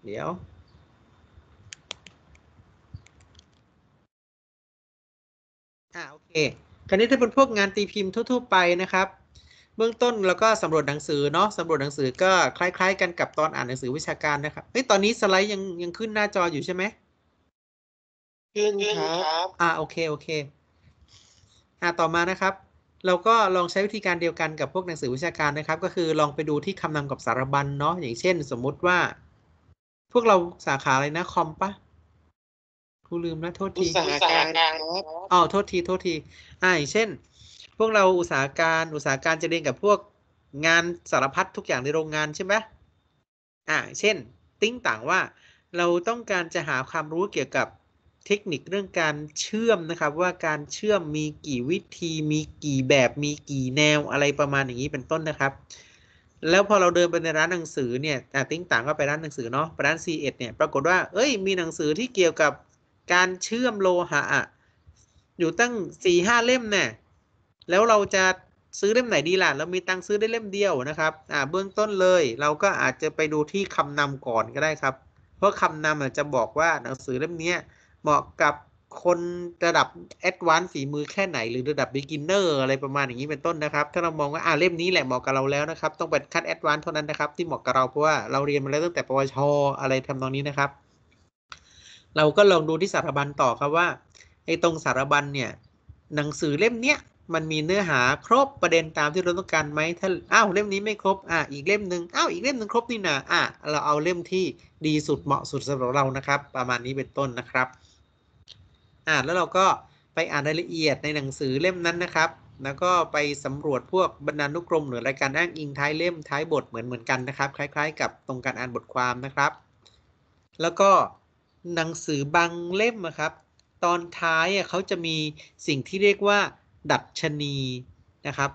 เดี๋ยวอ่าโอเคคราวนี้ถ้าเป็นพวกงานตีพิมพ์ทั่วๆไปนะครับเบื้องต้นแล้วก็สำรวจหนังสือเนาะสำรวจหนังสือก็คล้ายๆกันกับตอนอ่านหนังสือวิชาการนะครับเฮ้ยตอนนี้สไลด์ยังยังขึ้นหน้าจออยู่ใช่ไหมขึ้นครับ อ่า โอเคโอเค อ่าต่อมานะครับ เราก็ลองใช้วิธีการเดียวกันกับพวกหนังสือวิชาการนะครับ ก็คือลองไปดูที่คำนำกับสารบัญเนาะอย่างเช่น สมมุติว่า พวกเราสาขาอะไรนะ คอมปะกูลืมนะโทษทีอุตสาหการอ๋อโทษทีโทษทีอ่าอย่างเช่นพวกเราอุตสาหการอุตสาหการจะเรียนกับพวกงานสารพัดทุกอย่างในโรงงานใช่ไหมอ่าเช่น ติ้ง ต่างว่า เราต้องการจะหาความรู้เกี่ยวกับเทคนิคเรื่องการเชื่อมนะครับ ว่าการเชื่อมมีกี่วิธี มีกี่แบบ มีกี่แนวอะไรประมาณอย่างนี้เป็นต้นนะครับ แล้วพอเราเดิน ไป ในร้านหนังสือเนี่ยติ้งต่างก็ไปร้านหนังสือเนาะไปร้าน C ีเอ็ดเนี่ยปรากฏว่าเอ้ย มีหนังสือที่เกี่ยวกับการเชื่อมโลหะอยู่ตั้ง4ี่ห้าเล่มเนี่ยแล้วเราจะซื้อเล่มไหนดีล่ะ เรามีตังซื้อได้เล่มเดียวนะครับ อ่าเบื้องต้นเลยเราก็อาจจะไปดูที่คำนำก่อนก็ได้ครับ เพราะคำนำจะบอกว่าหนังสือเล่มนี้เหมาะกับคนระดับแอดวานซ์ฝีมือแค่ไหน หรือระดับเบกิเนอร์อะไรประมาณอย่างนี้เป็นต้นนะครับ ถ้าเรามองว่าอ่าเล่มนี้แหละเหมาะกับเราแล้วนะครับ ต้องเป็นคัดแอดวานซ์เท่านั้นนะครับ ที่เหมาะกับเราเพราะว่าเราเรียนมาแล้วตั้งแต่ปวช อะไรทำนองนี้นะครับ เราก็ลองดูที่สารบัญต่อครับว่าไอ้ตรงสารบัญเนี่ย หนังสือเล่มเนี้ยมันมีเนื้อหาครบประเด็นตามที่เราต้องการไหมถ้าอ้าวเล่มนี้ไม่ครบอ่ะอีกเล่มหนึ่งอ้าวอีกเล่มหนึ่งครบนี่นะอ่ะเราเอาเล่มที่ดีสุดเหมาะสุดสำหรับเรานะครับ ประมาณนี้เป็นต้นนะครับอ่ะแล้วเราก็ไปอ่านรายละเอียดในหนังสือเล่มนั้นนะครับ แล้วก็ไปสำรวจพวกบรรณานุกรมหรือรายการอ้างอิงท้ายเล่มท้ายบทเหมือนเหมือนกันนะครับ คล้าย ๆ กับตรงการอ่านบทความนะครับ แล้วก็หนังสือบางเล่มนะครับ ตอนท้ายเขาจะมีสิ่งที่เรียกว่าดัชนีนะครับ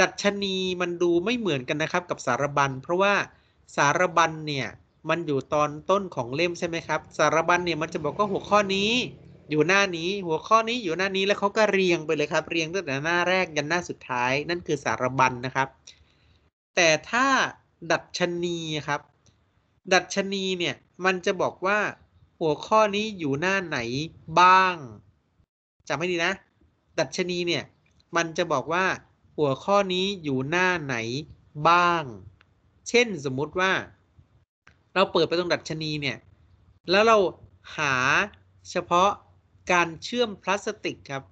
ดัชนีมันดูไม่เหมือนกันนะครับกับสารบัญ เพราะว่าสารบัญเนี่ย มันอยู่ตอนต้นของเล่มใช่ไหมครับ สารบัญเนี่ยมันจะบอกว่าหัวข้อนี้อยู่หน้านี้ หัวข้อนี้อยู่หน้านี้ แล้วเขาก็เรียงไปเลยครับ เรียงตั้งแต่หน้าแรกยันหน้าสุดท้าย นั่นคือสารบัญนนะครับ แต่ถ้าดัชนีครับ ดัชนีเนี่ยมันจะบอกว่าหัวข้อนี้อยู่หน้าไหนบ้างจำให้ดีนะดัชนีเนี่ยมันจะบอกว่าหัวข้อนี้อยู่หน้าไหนบ้าง เช่น สมมุติว่าเราเปิดไปตรงดัชนีเนี่ย แล้วเราหาเฉพาะการเชื่อมพลาสติกครับ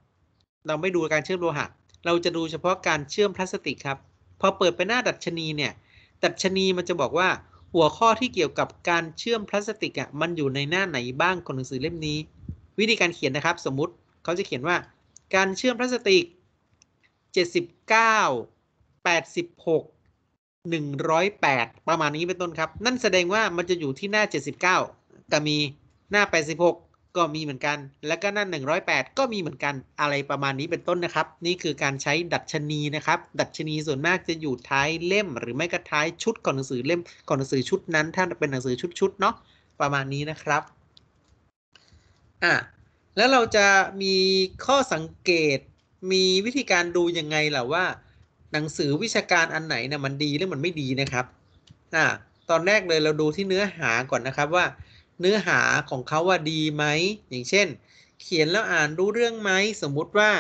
เราไม่ดูการเชื่อมโลหะเราจะดูเฉพาะการเชื่อมพลาสติกครับพอเปิดไปหน้าดัชนีเนี่ยดัชนีมันจะบอกว่า หัวข้อที่เกี่ยวกับการเชื่อมพลาสติกอะ่ะมันอยู่ในหน้าไหนบ้างของหนังสือเล่มนี้ วิธีการเขียนนะครับสมมติเขาจะเขียนว่าการเชื่อมพลาสติก 79 86 108 ประมาณนี้เป็นต้นครับ นั่นแสดงว่ามันจะอยู่ที่หน้า 79 ก็มี หน้า 86 ก็มีเหมือนกัน แล้วก็หน้า108 ก็มีเหมือนกัน อะไรประมาณนี้เป็นต้นนะครับ นี่คือการใช้ดัชนีนะครับ ดัชนีส่วนมากจะอยู่ท้ายเล่ม หรือไม่ก็ท้ายชุดของหนังสือเล่มของหนังสือชุดนั้นถ้าเป็นหนังสือชุดๆเนาะ ประมาณนี้นะครับ อ่ะแล้วเราจะมีข้อสังเกต มีวิธีการดูยังไงล่ะว่า หนังสือวิชาการอันไหนนะมันดีหรือมันไม่ดีนะครับอ่าตอนแรกเลยเราดูที่เนื้อหาก่อนนะครับว่า เนื้อหาของเขาว่าดีไหม อย่างเช่น เขียนแล้วอ่านรู้เรื่องไหมสมมุติว่า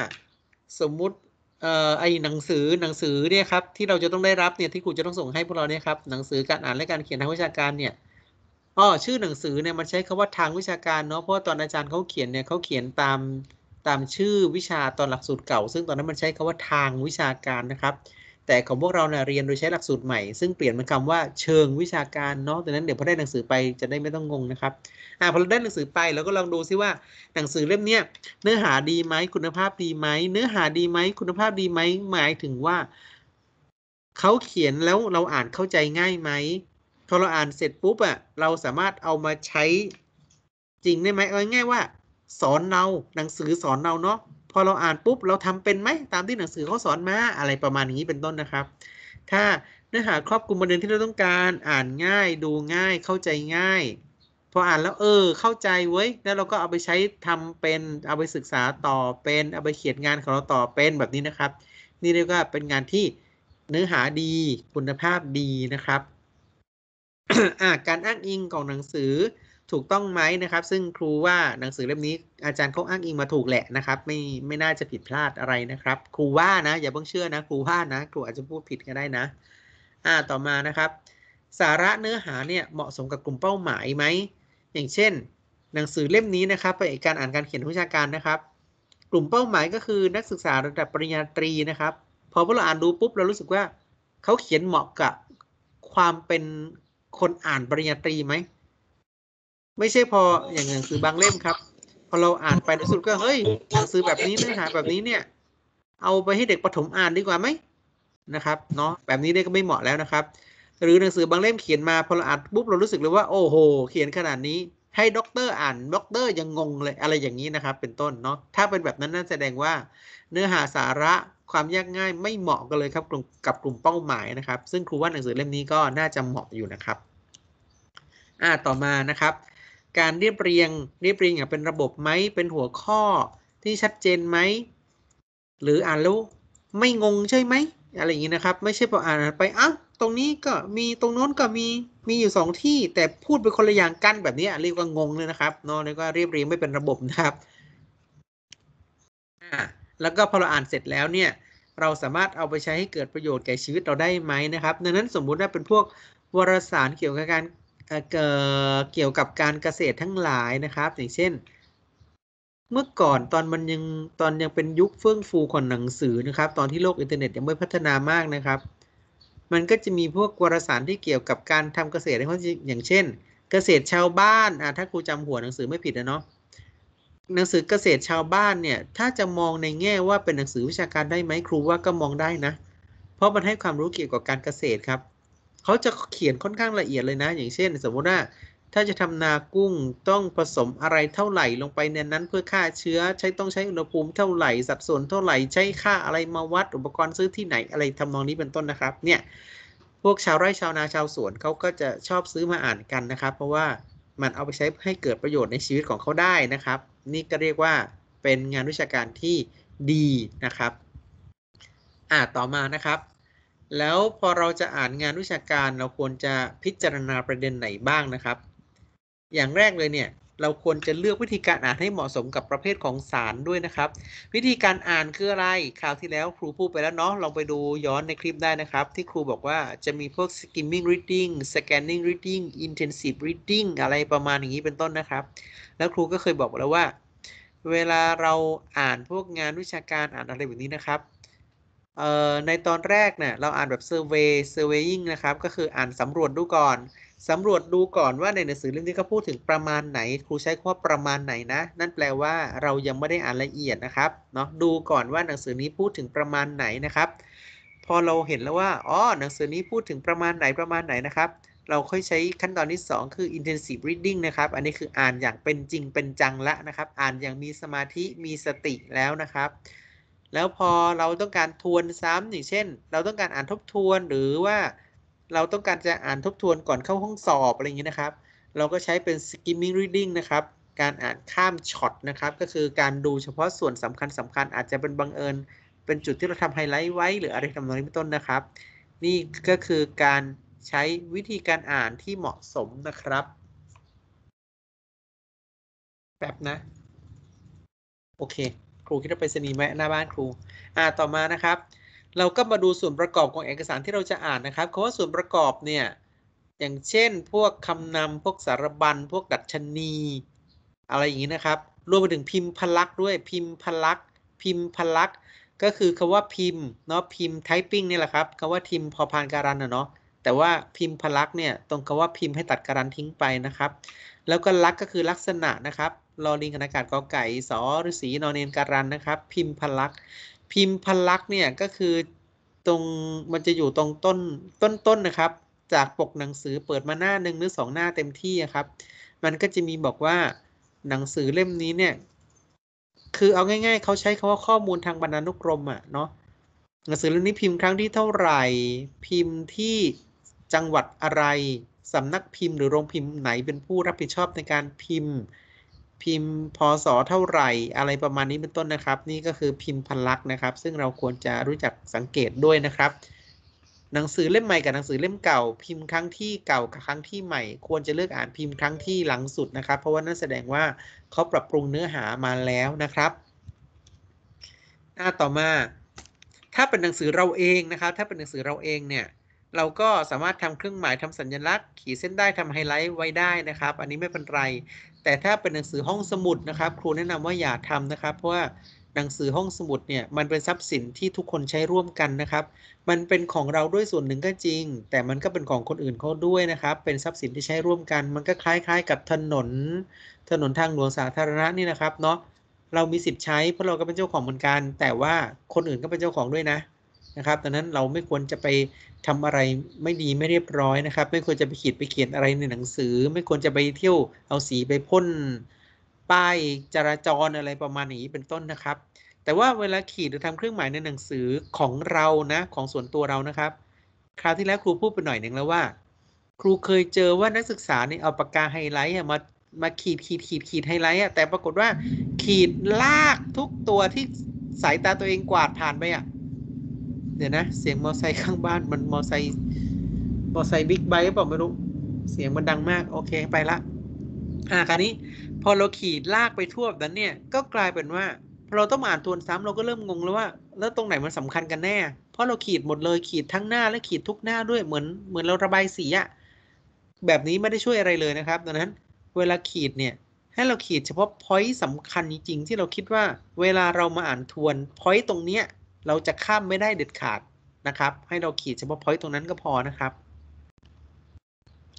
สมมุติเอ่อไอหนังสือหนังสือเนี่ยครับที่เราจะต้องได้รับเนี่ยที่ครูจะต้องส่งให้พวกเราเนี่ยครับหนังสือการอ่านและการเขียนทางวิชาการเนี่ยอ๋อชื่อหนังสือเนี่ยมันใช้คำว่าทางวิชาการเนาะเพราะตอนอาจารย์เขาเขียนเนี่ยเขาเขียนตามตามชื่อวิชาตอนหลักสูตรเก่า ซึ่งตอนนั้นมันใช้คำว่าทางวิชาการนะครับ แต่ของพวกเราเนี่ยเรียนโดยใช้หลักสูตรใหม่ซึ่งเปลี่ยนเป็นคำว่าเชิงวิชาการเนาะดังนั้นเดี๋ยวพอได้หนังสือไปจะได้ไม่ต้องงงนะครับอ่าพอเราได้หนังสือไปเราก็ลองดูซิว่าหนังสือเล่มเนี้ยเนื้อหาดีไหมคุณภาพดีไหมเนื้อหาดีไหมคุณภาพดีไหมหมายถึงว่าเขาเขียนแล้วเราอ่านเข้าใจง่ายไหมพอเราอ่านเสร็จปุ๊บอะเราสามารถเอามาใช้จริงได้ไหมเอาง่ายว่า สอนเราหนังสือสอนเราเนาะพอเราอ่านปุ๊บ เราทำเป็นไหมตามที่หนังสือเขาสอนมา อะไรประมาณนี้เป็นต้นนะครับ ถ้าเนื้อหาครอบคลุมประเด็นที่เราต้องการอ่านง่ายดูง่าย เข้าใจง่าย พออ่านแล้วเออเข้าใจเว้ยแล้วเราก็เอาไปใช้ทำเป็นเอาไปศึกษาต่อเป็นเอาไปเขียนงานของเราต่อเป็นแบบนี้นะครับ นี่เรียกว่าเป็นงานที่เนื้อหาดีคุณภาพดีนะครับการอ้างอิงของหนังสือถูกต้องไหมนะครับ ซึ่งครูว่าหนังสือเล่มนี้อาจารย์เขาอ้างอิงมาถูกแหละนะครับ ไม่ ไม่น่าจะผิดพลาดอะไรนะครับ ครูว่านะอย่าเพิ่งเชื่อนะครูว่านะครูอาจจะพูดผิดก็ได้นะอ่าต่อมานะครับ สาระเนื้อหาเนี่ยเหมาะสมกับกลุ่มเป้าหมายไหม อย่างเช่นหนังสือเล่มนี้นะครับไปการอ่านการเขียนวิชาการนะครับ กลุ่มเป้าหมายก็คือนักศึกษาระดับปริญญาตรีนะครับพอพวกเราอ่านดูปุ๊บเรารู้สึกว่าเขาเขียนเหมาะกับความเป็นคนอ่านปริญญาตรีไหม ไม่ใช่พออย่างหนังสือบางเล่มครับพอเราอ่านไปในสุดก็เฮ้ยหนังสือแบบนี้เนื้อหาแบบนี้เนี่ย เอาไปให้เด็กประถมอ่านดีกว่าไหมนะครับเนาะแบบนี้ได้ก็ไม่เหมาะแล้วนะครับ หรือหนังสือบางเล่มเขียนมาพอเราอ่านปุ๊บเรารู้สึกเลยว่าโอ้โห เขียนขนาดนี้ให้ด็อกเตอร์อ่านด็อกเตอร์ยังงงเลยอะไรอย่างนี้นะครับ เป็นต้นเนาะถ้าเป็นแบบนั้นนั่นแสดงว่าเนื้อหาสาระความยากง่ายไม่เหมาะกันเลยครับกับกลุ่มเป้าหมายนะครับซึ่งครูว่าหนังสือเล่มนี้ก็น่าจะเหมาะอยู่นะครับอ่าต่อมานะครับ การเรียบเรียงเรียบเรียงอย่างเป็นระบบไหมเป็นหัวข้อที่ชัดเจนไหมหรืออ่านแล้วไม่งงใช่ไหมอะไรอย่างนี้นะครับไม่ใช่พออ่านไปอ้าตรงนี้ก็มีตรงโน้นก็มีมีอยู่สองที่ แต่พูดเป็นคนละอย่างกันแบบนี้เรียกว่างงเลยนะครับเนาะเรียกว่าเรียบเรียงไม่เป็นระบบนะครับอ่าแล้วก็พอเราอ่านเสร็จแล้วเนี่ยเราสามารถเอาไปใช้ให้เกิดประโยชน์แก่ชีวิตเราได้ไหมนะครับ ดังนั้นสมมุติว่าเป็นพวกวารสารเกี่ยวกับการเกี่ยวกับการเกษตรทั้งหลายนะครับ อย่างเช่น เมื่อก่อนตอนมันยังตอนยังเป็นยุคเฟื่องฟูของหนังสือนะครับ ตอนที่โลกอินเทอร์เน็ตยังไม่พัฒนามากนะครับมันก็จะมีพวกวารสารที่เกี่ยวกับการทำเกษตรอย่างเช่น เกษตรชาวบ้านอ่ะถ้าครูจำหัวหนังสือไม่ผิดนะเนาะหนังสือเกษตรชาวบ้านเนี่ย ถ้าจะมองในแง่ว่าเป็นหนังสือวิชาการได้ไหมครูว่าก็มองได้นะ เพราะมันให้ความรู้เกี่ยวกับการเกษตรครับเขาจะเขียนค่อนข้างละเอียดเลยนะ อย่างเช่นสมมติว่าถ้าจะทำนากุ้งต้องผสมอะไรเท่าไหร่ลงไปในนั้น เพื่อฆ่าเชื้อ ใช้ต้องใช้อุณหภูมิเท่าไหร่สัดส่วนเท่าไหร่ใช้ค่าอะไรมาวัดอุปกรณ์ซื้อที่ไหนอะไรทำนองนี้เป็นต้นนะครับ เนี่ยพวกชาวไร่ชาวนาชาวสวนเขาก็จะชอบซื้อมาอ่านกันนะครับ เพราะว่ามันเอาไปใช้ให้เกิดประโยชน์ในชีวิตของเขาได้นะครับ นี่ก็เรียกว่าเป็นงานวิชาการที่ดีนะครับอ่าต่อมานะครับ แล้วพอเราจะอ่านงานวิชาการเราควรจะพิจารณาประเด็นไหนบ้างนะครับอย่างแรกเลยเนี่ย เราควรจะเลือกวิธีการอ่านให้เหมาะสมกับประเภทของสารด้วยนะครับ วิธีการอ่านคืออะไรคราวที่แล้วครูพูดไปแล้วเนาะลองไปดูย้อนในคลิปได้นะครับ ที่ครูบอกว่าจะมีพวก skimming reading scanning reading intensive reading อะไรประมาณอย่างนี้เป็นต้นนะครับ แล้วครูก็เคยบอกแล้วว่าเวลาเราอ่านพวกงานวิชาการอ่านอะไรแบบนี้นะครับในตอนแรกเนี่ยเราอ่านแบบ survey surveying นะครับก็คืออ่านสำรวจดูก่อนสำรวจดูก่อนว่าในหนังสือเล่มนี้เขาพูดถึงประมาณไหน ครูใช้คำว่าประมาณไหนนะ นั่นแปลว่าเรายังไม่ได้อ่านละเอียดนะครับเนาะดูก่อนว่าหนังสือนี้พูดถึงประมาณไหนนะครับ พอเราเห็นแล้วว่าอ๋อหนังสือนี้พูดถึงประมาณไหนประมาณไหนนะครับ เราค่อยใช้ขั้นตอนที่ 2คือ intensive reading นะครับอันนี้คืออ่านอย่างเป็นจริงเป็นจังละนะครับ อ่านอย่างมีสมาธิมีสติแล้วนะครับ แล้วพอเราต้องการทวนซ้ำอย่างเช่น เราต้องการอ่านทบทวนหรือว่าเราต้องการจะอ่านทบทวนก่อนเข้าห้องสอบอะไรอย่างนี้นะครับ เราก็ใช้เป็น skimming reading นะครับ การอ่านข้ามช็อตนะครับ ก็คือการดูเฉพาะส่วนสำคัญสำคัญอาจจะเป็นบังเอิญเป็นจุดที่เราทำไฮไลท์ไว้หรืออะไรทำนองนี้เป็นต้นนะครับ นี่ก็คือการใช้วิธีการอ่านที่เหมาะสมนะครับแบบนะ โอเค ครูคิดว่าไปสนีไมมหน้าบ้านครู อ่าต่อมานะครับเราก็มาดูส่วนประกอบของเอกสารที่เราจะอ่านนะครับคำว่าส่วนประกอบเนี่ยอย่างเช่น พวกคำนำพวกสารบัญพวกดัชนี อะไรอย่างนี้นะครับรวมไปถึงพิมพ์พลักษ์ด้วยพิมพ์พลักษ์พิมพ์พลักษ์ก็คือคำว่าพิมพ์เนาะพิมพ์ไทปิ้งนี่แหละครับคำว่าทิมพอพานการันเนาะแต่ว่าพิมพ์พลักษ์เนี่ย ตรงคำว่าพิมพ์ให้ตัดการันทิ้งไปนะครับ แล้วก็ลักษ์ก็คือลักษณะนะครับลอลิงกนากาศกอไก่สอฤอษีนอนเนนการันนะครับ พิมพ์พลักษ์พิมพ์พันลักษ์เนี่ยก็คือตรงมันจะอยู่ตรงต้นต้นต้นนะครับ จากปกหนังสือเปิดมาหน้าหนึ่งหรือสองหน้าเต็มที่ครับ มันก็จะมีบอกว่า หนังสือเล่มนี้เนี่ย คือเอาง่ายๆเขาใช้คาว่าข้อมูลทางบรรณานุกรมอ่ะเนาะหนังสือเล่มนี้พิมพ์ครั้งที่เท่าไหร่พิมพ์ที่จังหวัดอะไรสำนักพิมพ์หรือโรงพิมพ์ไหนเป็นผู้รับผิดชอบในการพิมพ์พิมพ์พศเท่าไหร่อะไรประมาณนี้เป็นต้นนะครับนี่ก็คือพิมพ์พันลักษณ์นะครับ ซึ่งเราควรจะรู้จักสังเกตด้วยนะครับ หนังสือเล่มใหม่กับหนังสือเล่มเก่า พิมพ์ครั้งที่เก่ากับครั้งที่ใหม่ควรจะเลือกอ่านพิมพ์ครั้งที่หลังสุดนะครับ เพราะว่านั่นแสดงว่าเขาปรับปรุงเนื้อหามาแล้วนะครับหน้าต่อมาถ้าเป็นหนังสือเราเองนะครับ ถ้าเป็นหนังสือเราเองเนี่ยเราก็สามารถทำเครื่องหมายทำสัญลักษณ์ ขีดเส้นได้ทำไฮไลท์ไว้ได้นะครับ อันนี้ไม่เป็นไร แต่ถ้าเป็นหนังสือห้องสมุดนะครับ ครูแนะนำว่าอย่าทำนะครับ เพราะว่าหนังสือห้องสมุดเนี่ยมันเป็นทรัพย์สินที่ทุกคนใช้ร่วมกันนะครับมันเป็นของเราด้วยส่วนหนึ่งก็จริง แต่มันก็เป็นของคนอื่นเขาด้วยนะครับเป็นทรัพย์สินที่ใช้ร่วมกัน มันก็คล้ายๆ กับถนน ถนนทางหลวงสาธารณะนี่นะครับ เนาะเรามีสิทธิ์ใช้เพราะเราก็เป็นเจ้าของเหมือนกัน แต่ว่าคนอื่นก็เป็นเจ้าของด้วยนะนะครับดังนั้นเราไม่ควรจะไปทำอะไรไม่ดีไม่เรียบร้อยนะครับ ไม่ควรจะไปขีดไปเขียนอะไรในหนังสือ ไม่ควรจะไปเที่ยวเอาสีไปพ่น ป้ายจราจรอะไรประมาณนี้เป็นต้นนะครับ แต่ว่าเวลาขีดหรือทำเครื่องหมายในหนังสือของเรานะของส่วนตัวเรานะครับ คราวที่แล้วครูพูดไปหน่อยหนึ่งแล้วว่า ครูเคยเจอว่านักศึกษาเนี่ยเอาปากกาไฮไลท์มามาขีดขีดขีดขีดไฮไลท์แต่ปรากฏว่าขีดลากทุกตัวที่สายตาตัวเองกวาดผ่านไปอ่ะดี๋ยวนะ เสียงมอไซค์ข้างบ้านมันมอไซค์มอไซค์บิ๊กไบค์เปล่าไม่รู้เสียงมันดังมากโอเคไปละอ่าคราวนี้ พอเราขีดลากไปทั่วแบบนั้นเนี่ยก็กลายเป็นว่า พอเราต้องอ่านทวนซ้ำ เราก็เริ่มงง แล้วว่า แล้วตรงไหนมันสำคัญกันแน่เพราะเราขีดหมดเลยขีดทั้งหน้าและขีดทุกหน้าด้วยเหมือนเหมือนเราระบายสีอะแบบนี้ไม่ได้ช่วยอะไรเลยนะครับดังนั้นเวลาขีดเนี่ยให้เราขีดเฉพาะพอยต์สำคัญจริงๆที่เราคิดว่า เวลาเรามาอ่านทวนพอยต์ตรงเนี้ยเราจะข้ามไม่ได้เด็ดขาดนะครับให้เราขีดเฉพาะ point ตรงนั้นก็พอนะครับ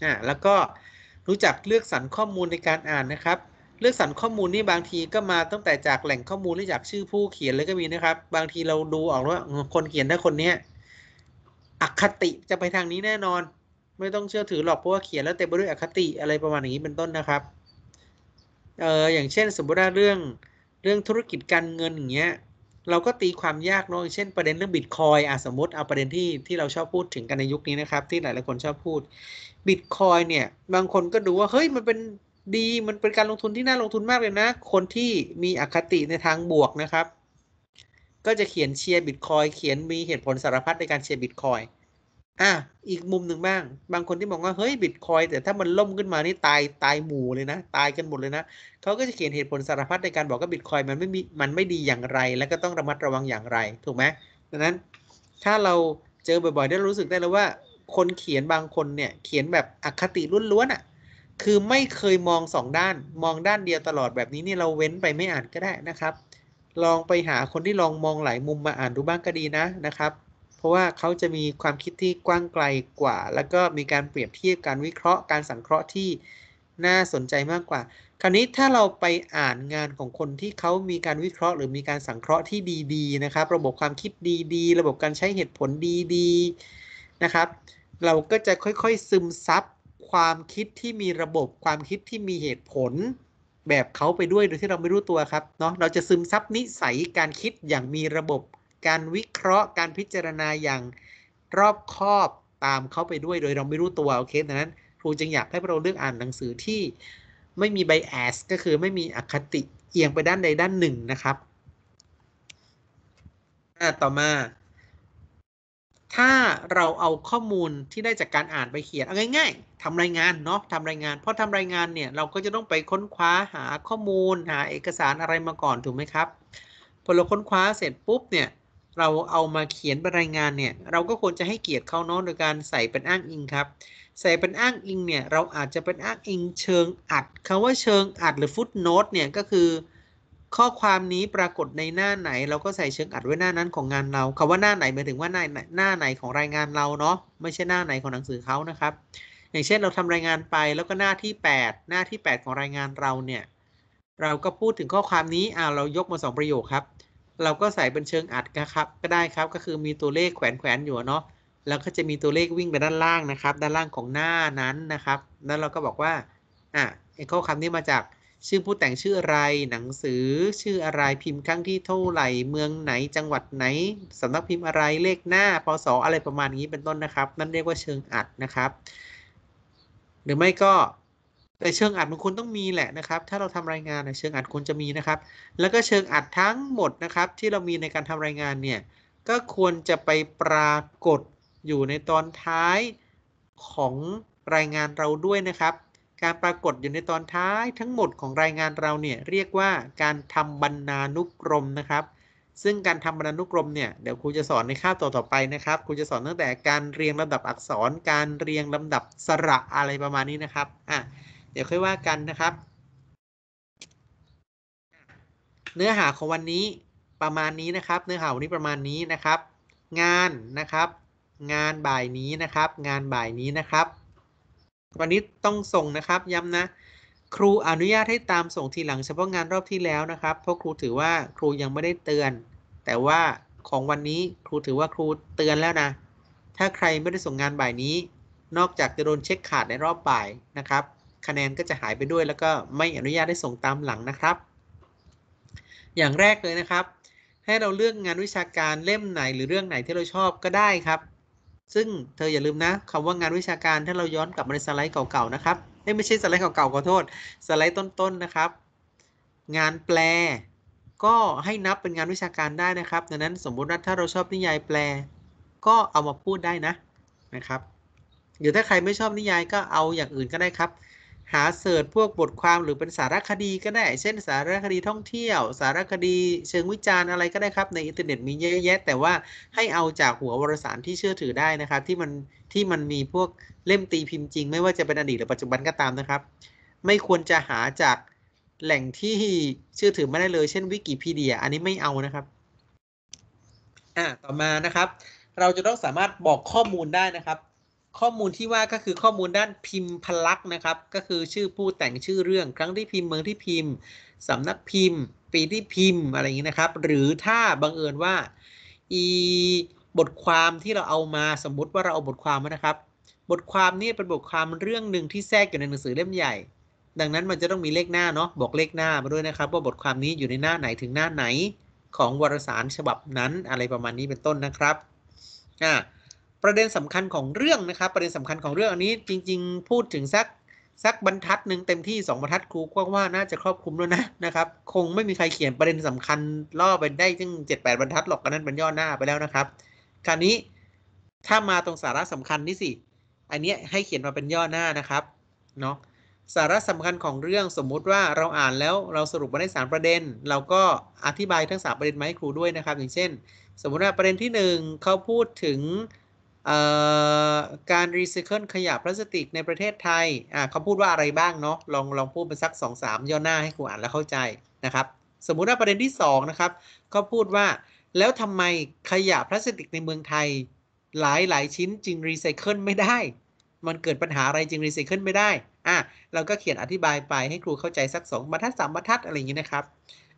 อ่าแล้วก็รู้จักเลือกสรรข้อมูลในการอ่านนะครับ เลือกสรรข้อมูลนี่บางทีก็มาตั้งแต่จากแหล่งข้อมูลหรือจากชื่อผู้เขียนเลยก็มีนะครับ บางทีเราดูออกว่าคนเขียนถ้าคนนี้อคติจะไปทางนี้แน่นอน ไม่ต้องเชื่อถือหรอกเพราะว่าเขียนแล้วเต็มไปด้วยอคติอะไรประมาณอย่างนี้เป็นต้นนะครับเอออย่างเช่น สมมติว่าเรื่องเรื่องธุรกิจการเงินอย่างเงี้ยเราก็ตีความยากเนาะเช่นประเด็นเรื่องบิตคอยอสมมติเอาประเด็นที่ที่เราชอบพูดถึงกันในยุคนี้นะครับ ที่หลายหลายคนชอบพูด บิตคอยเนี่ย บางคนก็ดูว่า เฮ้ย มันเป็นดีมันเป็นการลงทุนที่น่าลงทุนมากเลยนะ คนที่มีอคติในทางบวกนะครับ ก็จะเขียนเชียร์บิตคอย เขียนมีเหตุผลสารพัดในการเชียร์บิตคอยอ่ะ อีกมุมหนึ่งบ้าง บางคนที่บอกว่า เฮ้ย บิตคอยแต่ถ้ามันล่มขึ้นมา นี่ตายตายหมู่เลยนะ ตายกันหมดเลยนะ เขาก็จะเขียนเหตุผลสารพัดในการบอกว่าบิตคอยมันไม่มี มันไม่ดีอย่างไร แล้วก็ต้องระมัดระวังอย่างไร ถูกไหมดังนั้น ถ้าเราเจอบ่อยๆ ได้รู้สึกได้แล้วว่า คนเขียนบางคนเนี่ยเขียนแบบอคติล้วนรอะ่ะคือไม่เคยมองสองด้าน มองด้านเดียวตลอดแบบนี้นี่เราเว้นไปไม่อ่านก็ได้นะครับ ลองไปหาคนที่ลองมองหลายมุมมาอ่านดูบ้างก็ดีนะ นะครับราะว่าเขาจะมีความคิดที่กว้างไกลกว่า แล้วก็มีการเปรียบเทียบการวิเคราะห์ การสังเคราะห์ที่น่าสนใจมากกว่า คราวนี้ถ้าเราไปอ่านงานของคนที่เขามีการวิเคราะห์ หรือมีการสังเคราะห์ที่ดีๆนะครับ ระบบความคิดดีๆ ระบบการใช้เหตุผลดี ๆนะครับ เราก็จะค่อยๆซึมซับความคิดที่มีระบบความคิดที่มีเหตุผลแบบเขาไปด้วยโดยที่เราไม่รู้ตัวครับเนาะเราจะซึมซับนิสัยการคิดอย่างมีระบบการวิเคราะห์ การพิจารณาอย่างรอบคอบตามเขาไปด้วยโดยเราไม่รู้ตัว โอเค ดังนั้นครูจึงอยากให้พวกเรา เลือก อ่านหนังสือที่ไม่มีไบแอสก็คือไม่มีอคติเอียงไปด้านใดด้านหนึ่งนะครับ ต่อมา ถ้าเราเอาข้อมูลที่ได้ จากการอ่านไปเขียนง่ายง่ายทำรายงานเนาะทำรายงาน เพราะทำรายงานเนี่ยเราก็จะต้องไปค้นคว้าหาข้อมูลหาเอกสารอะไรมาก่อนถูกไหมครับ พอเราค้นคว้าเสร็จปุ๊บเนี่ยเราเอามาเขียนรายงานเนี่ยเราก็ควรจะให้เกียรติเขาเนาะโดยการใส่เป็นอ้างอิงครับ ใส่เป็นอ้างอิงเนี่ย เราอาจจะเป็นอ้างอิงเชิงอัดคำว่าเชิงอัดหรือฟุตโนตเนี่ยก็คือ ข้อความนี้ปรากฏในหน้าไหน เราก็ใส่เชิงอัดไว้หน้านั้นของงานเราคำว่าหน้าไหนหมายถึงว่าหน้าหน้าไหนของรายงานเราเนาะไม่ใช่หน้าไหนของหนังสือเขานะครับ อย่างเช่นเราทำรายงานไปแล้วก็หน้าที่ 8 หน้าที่ 8 ของรายงานเราเนี่ยเราก็พูดถึงข้อความนี้อ่าเรายกมา2ประโยคครับเราก็ใส่เป็นเชิงอัดนะครับ ก็ได้ครับก็คือมีตัวเลขแขวนแขวนอยู่เนาะแล้วก็จะมีตัวเลขวิ่งไปด้านล่างนะครับ ด้านล่างของหน้านั้นนะครับแล้วเราก็บอกว่า อ่ะไอ้ข้อคำนี้มาจากชื่อผู้แต่งชื่ออะไรหนังสือชื่ออะไรพิมพ์ครั้งที่เท่าไหร่เมืองไหน จังหวัดไหนสำนักพิมพ์อะไรเลขหน้าพศออะไรประมาณนี้เป็นต้นนะครับนั่นเรียกว่าเชิงอัดนะครับ หรือไม่ก็แต่เชิงอัดมันควรต้องมีแหละนะครับ ถ้าเราทำรายงานเชิงอัดควรจะมีนะครับ แล้วก็เชิงอัดทั้งหมดนะครับ ที่เรามีในการทำรายงานเนี่ยก็ควรจะไปปรากฏอยู่ในตอนท้ายของรายงานเราด้วยนะครับ การปรากฏอยู่ในตอนท้ายทั้งหมดของรายงานเราเนี่ยเรียกว่าการทำบรรณานุกรมนะครับ ซึ่งการทำบรรณานุกรมเนี่ยเดี๋ยวครูจะสอนในคาบต่อต่อไปนะครับครูจะสอนตั้งแต่การเรียงลำดับอักษร การเรียงลำดับสระอะไรประมาณนี้นะครับอ่ะเดี๋ยวค่อยว่ากันนะครับ เนื้อหาของวันนี้ประมาณนี้นะครับ เนื้อหาวันนี้ประมาณนี้นะครับ งานนะครับ งานบ่ายนี้นะครับ งานบ่ายนี้นะครับ วันนี้ต้องส่งนะครับ ย้ำนะครูอนุญาตให้ตามส่งทีหลังเฉพาะงานรอบที่แล้วนะครับ เพราะครูถือว่าครูยังไม่ได้เตือน แต่ว่าของวันนี้ครูถือว่าครูเตือนแล้วนะ ถ้าใครไม่ได้ส่งงานบ่ายนี้ นอกจากจะโดนเช็คขาดในรอบบ่ายนะครับคะแนน ก็จะหายไปด้วยแล้วก็ไม่อนุญาตให้ส่งตามหลังนะครับ อย่างแรกเลยนะครับ ให้เราเลือกงานวิชาการเล่มไหนหรือเรื่องไหนที่เราชอบก็ได้ครับ ซึ่งเธออย่าลืมนะคำว่างานวิชาการถ้าเราย้อนกลับมาในสไลด์เก่าๆนะครับ ไม่ใช่สไลด์เก่าๆขอโทษ สไลด์ต้นๆนะครับ งานแปลก็ให้นับเป็นงานวิชาการได้นะครับ ดังนั้นสมมุติว่าถ้าเราชอบนิยายแปลก็เอามาพูดได้นะนะครับ หรือถ้าใครไม่ชอบนิยายก็เอาอย่างอื่นก็ได้ครับหาเสิร์ชพวกบทความหรือเป็นสารคดีก็ได้ เช่นสารคดีท่องเที่ยวสารคดี เชิงวิจารณ์อะไรก็ได้ครับ ในอินเทอร์เน็ตมีเยอะแยะ แต่ว่าให้เอาจากหัววารสาร ที่เชื่อถือได้นะครับ ที่มันที่มันมีพวก เล่มตีพิมพ์จริง ไม่ว่า จะ เป็น อดีตหรือปัจจุบันก็ตามนะครับ ไม่ควรจะหาจากแหล่งที่เชื่อถือไม่ได้เลย เช่นวิกิพีเดีย อันนี้ไม่เอานะครับอ่าต่อมานะครับ เราจะต้องสามารถบอกข้อมูลได้นะครับข้อมูลที่ว่าก็คือข้อมูลด้านพิมพ์พลักษ์นะครับ ก็คือชื่อผู้แต่งชื่อเรื่องครั้งที่พิมพ์เมืองที่พิมพ์สำนักพิมพ์ ปีที่พิมพ์อะไรอย่างนี้นะครับ หรือถ้าบังเอิญว่าอีบทความที่เราเอามาสมมุติว่าเราเอาบทความมานะครับ บทความนี้เป็นบทความเรื่องหนึ่งที่แทรกอยู่ในหนังสือเล่มใหญ่ ดังนั้นมันจะต้องมีเลขหน้าเนาะบอกเลขหน้ามาด้วยนะครับ ว่าบทความนี้อยู่ในหน้าไหนถึงหน้าไหน ของวารสารฉบับนั้น อะไรประมาณนี้เป็นต้นนะครับอ่าประเด็นสำคัญของเรื่องนะครับประเด็นสำคัญของเรื่องอันนี้จริงๆ พูดถึงสักสักบรรทัดหนึ่งเต็มที่2บรรทัดครูก็ว่าน่าจะครอบคลุมแล้วนะนะครับคงไม่มีใครเขียนประเด็นสำคัญล่อไปได้จึงเจ็ดแปดบรรทัดหรอกกันนั้นเป็นย่อหน้าไปแล้วนะครับคราวนี้ถ้ามาตรงสาระสำคัญนี่สิอันนี้ให้เขียนมาเป็นย่อหน้านะครับเนาะสาระสำคัญของเรื่องสมมุติว่าเราอ่านแล้วเราสรุปมาได้สามประเด็น เราก็อธิบายทั้งสามประเด็นมาให้ครูด้วยนะครับ อย่างเช่น สมมุติว่าประเด็นที่ 1 เขาพูดถึงการรีไซเคิลขยะพลาสติกในประเทศไทยเขาพูดว่าอะไรบ้างเนาะลองลองพูดไปสัก2-3ย่อหน้าให้ครูอ่านแล้วเข้าใจนะครับ สมมุติว่าประเด็นที่ 2 นะครับก็พูดว่าแล้วทำไมขยะพลาสติกในเมืองไทยหลายหลายชิ้นจึงรีไซเคิลไม่ได้ มันเกิดปัญหาอะไรจึงรีไซเคิลไม่ได้อ่ะเราก็เขียนอธิบายไปให้ครูเข้าใจสัก2บรรทัดสบรรทัดอะไรอย่างนี้นะครับ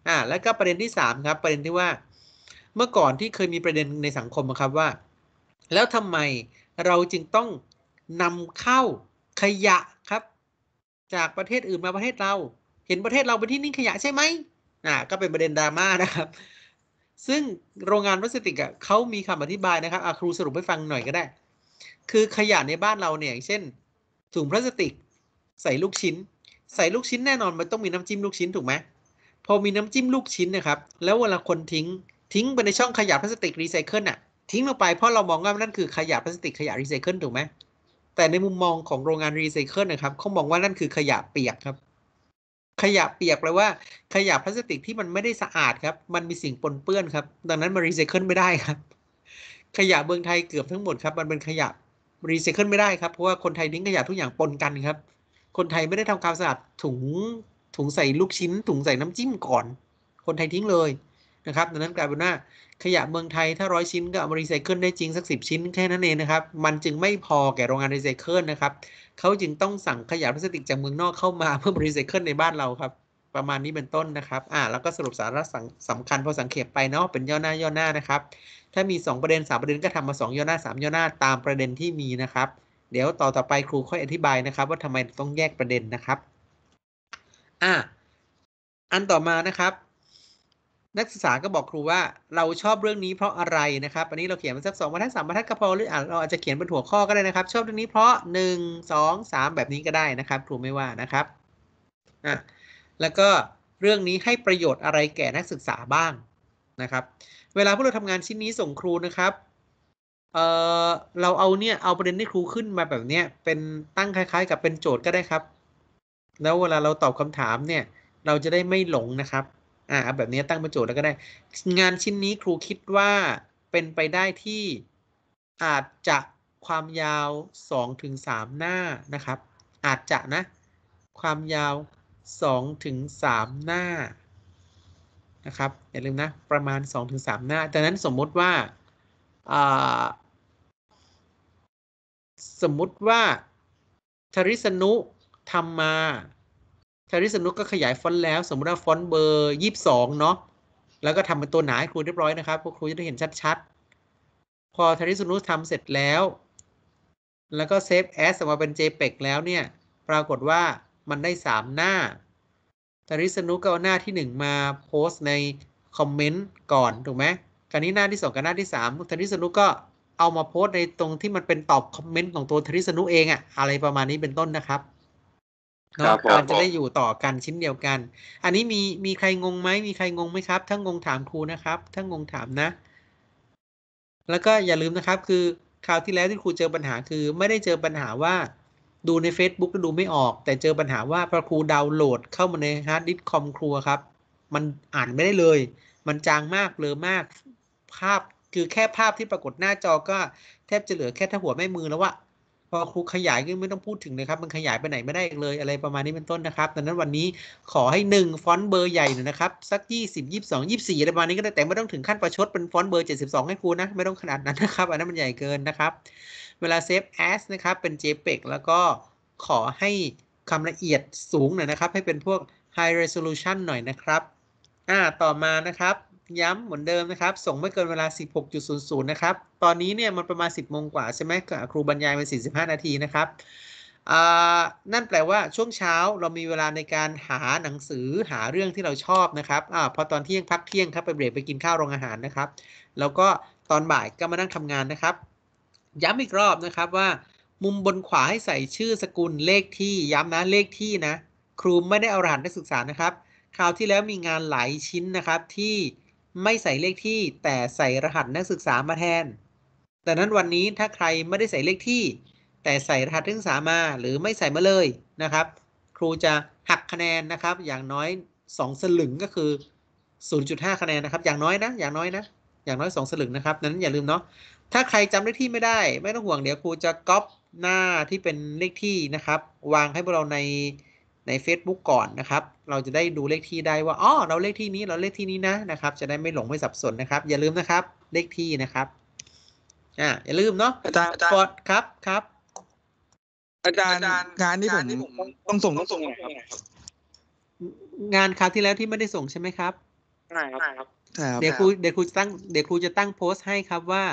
อ่ะแล้วก็ประเด็นที่3ครับประเด็นที่ว่า เมื่อก่อนที่เคยมีประเด็นในสังคมครับว่าแล้วทำไมเราจึงต้องนำเข้าขยะครับ จากประเทศอื่นมาประเทศเรา เห็นประเทศเราเป็นที่นิ่งขยะใช่ไหมอ่าก็เป็นประเด็นดราม่านะครับ ซึ่งโรงงานพลาสติกอ่ะเขามีคำอธิบายนะครับอาครูสรุปให้ฟังหน่อยก็ได้ คือขยะในบ้านเราเนี่ยอย่างเช่นถุงพลาสติกใส่ลูกชิ้น ใส่ลูกชิ้นแน่นอนมันต้องมีน้ำจิ้มลูกชิ้นถูกไหมพอมีน้ำจิ้มลูกชิ้นนะครับ แล้วเวลาคนทิ้งทิ้งไปในช่องขยะพลาสติกรีไซเคิลอ่ะทิ้งลงไปเพราะเรามองว่านั่นคือขยะพลาสติกขยะรีไซเคิลถูกไหมแต่ในมุมมองของโรงงานรีไซเคิลนะครับเขามองว่านั่นคือขยะเปียกครับ ขยะเปียกแปลว่าขยะพลาสติกที่มันไม่ได้สะอาดครับ มันมีสิ่งปนเปื้อนครับ ดังนั้นมารีไซเคิลไม่ได้ครับ ขยะเมืองไทยเกือบทั้งหมดครับมันเป็นขยะรีไซเคิลไม่ได้ครับเพราะว่าคนไทยทิ้งขยะทุกอย่างปนกันครับ คนไทยไม่ได้ทำความสะอาดถุงถุงใส่ลูกชิ้นถุงใส่น้ำจิ้มก่อน คนไทยทิ้งเลยนะครับดังนั้นกลายเป็นว่า ขยะเมืองไทยถ้าร้อยชิ้นก็เอามารีไซเคิลได้จริง สักสิบชิ้น แค่นั้นเองนะครับ มันจึงไม่พอแก่โรงงานรีไซเคิลนะครับ เขาจึงต้องสั่งขยะพลาสติกจากเมืองนอกเข้ามาเพื่อรีไซเคิลในบ้านเราครับ ประมาณนี้เป็นต้นนะครับอ่าแล้วก็สรุปสาระสำคัญพอสังเขปไปเนาะเป็นย่อหน้าย่อหน้านะครับ ถ้ามี 2 ประเด็น 3 ประเด็นก็ทำมา 2ย่อหน้า 3 ย่อหน้าตามประเด็นที่มีนะครับ เดี๋ยวต่อต่อไปครูค่อยอธิบายนะครับว่าทำไมต้องแยกประเด็นนะครับอ่าอันต่อมานะครับนักศึกษาก็บอกครูว่าเราชอบเรื่องนี้เพราะอะไร นะครับอันนี้เราเขียนมานสักสองบรรทัดสามบรรทัดก็พอหรืออ่าเราอาจจะเขียนเป็นหัวข้อก็ได้นะครับชอบเรื่องนี้เพราะหนึ่งสองสามแบบนี้ก็ได้นะครับครูไม่ว่านะครับอ่ะแล้วก็เรื่องนี้ให้ประโยชน์อะไรแก่นักศึกษาบ้างนะครับ เวลาพวกเราทำงานชิ้นนี้ส่งครูนะครับเออเราเอาเนี่ยเอาประเด็นที่ครูขึ้นมาแบบเนี้ย เป็นตั้งคล้ายๆ กับเป็นโจทย์ก็ได้ครับ แล้วเวลาเราตอบคำถามเนี่ยเราจะได้ไม่หลงนะครับอ่าแบบนี้ตั้งเป็นโจทย์แล้วก็ได้ งานชิ้นนี้ครูคิดว่าเป็นไปได้ที่อาจจะความยาว2ถึง3หน้านะครับ อาจจะนะความยาว2ถึง3หน้านะครับ อย่าลืมนะประมาณ2ถึง3หน้าดังนั้นสมมุติว่าสมมุติว่าทริสนุทำมาทาริสนุกก็ขยายฟอนต์แล้วสมมติว่าฟอนต์เบอร์ยี่สิบสองเนาะแล้วก็ทำเป็นตัวหนาให้ครูเรียบร้อยนะครับ พวกครูจะได้เห็นชัดๆ พอทาริสนุกทำเสร็จแล้ว แล้วก็เซฟแอสออกมาเป็น JPEG แล้วเนี่ย ปรากฏว่ามันได้ 3 หน้าทาริสนุกก็เอาหน้าที่ 1 มาโพสในคอมเมนต์ก่อน ถูกไหมการนี้หน้าที่ 2 กับหน้าที่ 3ทาริสนุกก็เอามาโพสในตรงที่มันเป็นตอบคอมเมนต์ของตัวทาริสนุกเองอะอะไรประมาณนี้เป็นต้นนะครับเนาะมันจะได้อยู่ต่อกันชิ้นเดียวกัน อันนี้มีมีใครงงไหมมีใครงงไหมครับถ้างงถามครูนะครับถ้างงถามนะ แล้วก็อย่าลืมนะครับ คือคราวที่แล้วที่ครูเจอปัญหาคือ ไม่ได้เจอปัญหาว่า ดูใน Facebook ก็ดูไม่ออก แต่เจอปัญหาว่าพอครูดาวน์โหลดเข้ามาในฮาร์ดดิสก์คอมครัวครับมันอ่านไม่ได้เลย มันจางมากเลอมากภาพ คือแค่ภาพที่ปรากฏหน้าจอก็แทบจะเหลือแค่ถ้าหัวแม่มือแล้วว่าพอครูขยายก็ไม่ต้องพูดถึงเลยครับ มันขยายไปไหนไม่ได้อีกเลยอะไรประมาณนี้เป็นต้นนะครับดังนั้นวันนี้ขอให้1ฟอนต์เบอร์ใหญ่หน่อยนะครับสัก 20 22 24อะไรประมาณนี้ก็ได้แต่ไม่ต้องถึงขั้นประชดเป็นฟอนต์เบอร์72ให้ครูนะไม่ต้องขนาดนั้นนะครับ อันนั้นมันใหญ่เกินนะครับ เวลาเซฟแอสนะครับ เป็น JPEG แล้วก็ขอให้ความละเอียดสูงหน่อยนะครับ ให้เป็นพวก high resolution หน่อยนะครับอ่า ต่อมานะครับย้ำเหมือนเดิมนะครับ ส่งไม่เกินเวลา16.00นะครับตอนนี้เนี่ยมันประมาณ10โมงกว่าใช่ไหมครูบรรยายเป็น45นาทีนะครับนั่นแปลว่าช่วงเช้าเรามีเวลาในการหาหนังสือหาเรื่องที่เราชอบนะครับอพอตอนเที่ยงพักเที่ยงครับไปเบรกไปกินข้าวโรงอาหารนะครับ แล้วก็ตอนบ่ายก็มานั่งทำงานนะครับ ย้ำอีกรอบนะครับว่า มุมบนขวาให้ใส่ชื่อสกุลเลขที่ย้ำนะเลขที่นะครูไม่ได้เอารหัสนักศึกษานะครับคราวที่แล้วมีงานหลายชิ้นนะครับที่ไม่ใส่เลขที่แต่ใส่รหัสนักศึกษามาแทน แต่นั้นวันนี้ถ้าใครไม่ได้ใส่เลขที่ แต่ใส่รหัสนักศึกษามา หรือไม่ใส่มาเลยนะครับ ครูจะหักคะแนนนะครับอย่างน้อย 2 สลึงก็คือ 0.5คะแนนนะครับอย่างน้อยนะอย่างน้อยนะ อย่างน้อย2สลึงนะครับนั้นอย่าลืมเนาะถ้าใครจำเลขที่ไม่ได้ ไม่ต้องห่วงเดี๋ยวครูจะก๊อปหน้าที่เป็นเลขที่นะครับ วางให้พวกเราในใน Facebook ก่อนนะครับ เราจะได้ดูเลขที่ได้ว่าอ๋อเราเลขที่นี้ เราเลขที่นี้นะนะครับ จะได้ไม่หลงไม่สับสนนะครับ อย่าลืมนะครับ เลขที่นะครับ อ่าอย่าลืมเนาะ อาจารย์อาจารย์ครับครับ อาจารย์ งานที่ผมต้องส่งต้องส่งครับ งานคราวที่แล้วที่ไม่ได้ส่งใช่ไหมครับใช่ครับ เดี๋ยวครู เดี๋ยวครูจะตั้ง เดี๋ยวครูจะตั้งโพสต์ให้ครับว่า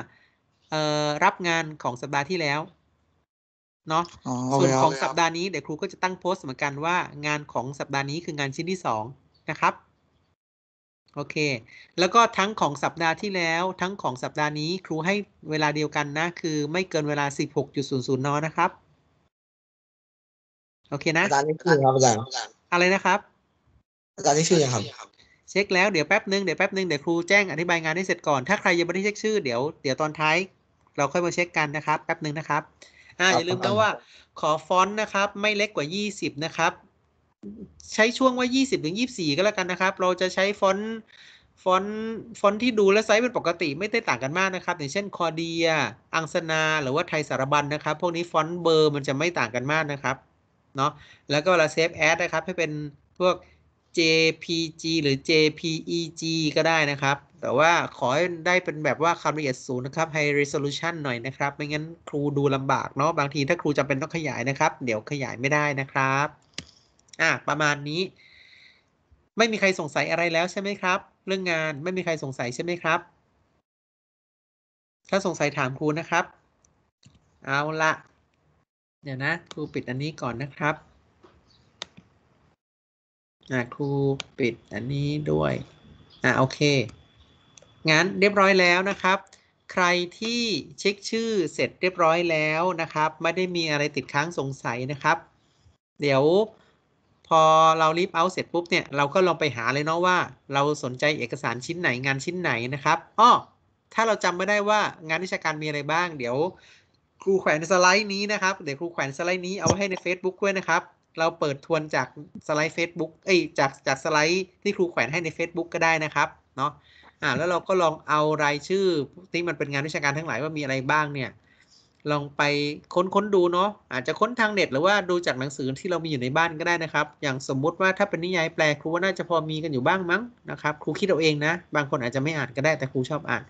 เอ่อ รับงานของสัปดาห์ที่แล้วเนาะส่วนของสัปดาห์นี้เดี๋ยวครูก็จะตั้งโพสต์เหมือนกันว่า งานของสัปดาห์นี้คืองานชิ้นที่สองนะครับ โอเค แล้วก็ทั้งของสัปดาห์ที่แล้วทั้งของสัปดาห์นี้ครูให้เวลาเดียวกันนะคือ ไม่เกินเวลา16.00นนนะครับ โอเคนะอาจารย์นี่คือครับอาจารย์อะไรนะครับ อาจารย์นี่ชื่อยังครับ เช็ค แล้วเดี๋ยวแป๊บนึงเดี๋ยวแป๊บนึงเดี๋ยวครูแจ้งอธิบายงานให้เสร็จก่อน ถ้าใครยังไม่ได้เช็คชื่อเดี๋ยวเดี๋ยวตอนท้ายเราค่อยมาเช็คกันนะครับ แป๊บนึงนะครับอ่าอย่าลืมนะว่าขอฟอนต์นะครับ ไม่เล็กกว่า 20 นะครับ ใช้ช่วงว่า 20 ถึง 24 ก็แล้วกันนะครับ เราจะใช้ฟอนต์ฟอนต์ฟอนต์ที่ดูและไซส์เป็นปกติไม่ได้ต่างกันมากนะครับ อย่างเช่นคอเดียอังสนา หรือว่าไทยสารบัญนะครับพวกนี้ฟอนต์เบอร์มันจะไม่ต่างกันมากนะครับเนาะแล้วก็เวลาเซฟแอดนะครับ ให้เป็นพวก JPG หรือ JPEG ก็ได้นะครับ แต่ว่าขอให้ได้เป็นแบบว่าความละเอียดสูงนะครับ High Resolution หน่อยนะครับ ไม่งั้นครูดูลำบากเนาะ บางทีถ้าครูจำเป็นต้องขยายนะครับ เดี๋ยวขยายไม่ได้นะครับ อ่ะประมาณนี้ ไม่มีใครสงสัยอะไรแล้ว ใช่ไหมครับ เรื่องงานไม่มีใครสงสัยใช่ไหมครับ ถ้าสงสัยถามครูนะครับ เอาละเดี๋ยวนะครูปิดอันนี้ก่อนนะครับอ่ะครูปิดอันนี้ด้วยอ่ะโอเคงั้นเรียบร้อยแล้วนะครับ ใครที่เช็คชื่อเสร็จเรียบร้อยแล้วนะครับ ไม่ได้มีอะไรติดค้างสงสัยนะครับ เดี๋ยวพอเรารีบเอาเสร็จปุ๊บเนี่ยเราก็ลองไปหาเลยเนาะว่าเราสนใจเอกสารชิ้นไหนงานชิ้นไหนนะครับอ้อถ้าเราจำไม่ได้ว่า งานวิชาการมีอะไรบ้าง เดี๋ยว ครูแขวนสไลด์นี้นะครับเดี๋ยวครูแขวนสไลด์นี้เอาให้ใน Facebook ด้วยนะครับเราเปิดทวนจากสไลด์ Facebook เอ้ยจากจากสไลด์ที่ครูแขวนให้ใน Facebook ก็ได้นะครับเนาะอ่าแล้วเราก็ลองเอาราย ชื่อที่มันเป็นงานวิชาการทั้งหลายว่ามีอะไรบ้างเนี่ย ลองไปค้นค้นดูเนาะอาจจะค้นทางเน็ตหรือว่าดูจากหนังสือที่เรามีอยู่ในบ้านก็ได้นะครับ อย่างสมมุติว่าถ้าเป็นนิยายแปล ครูว่าน่าจะพอมีกันอยู่บ้างมั้งนะครับ ครูคิดเอาเองนะ บางคนอาจจะไม่อ่านก็ได้แต่ครูชอบอ่าน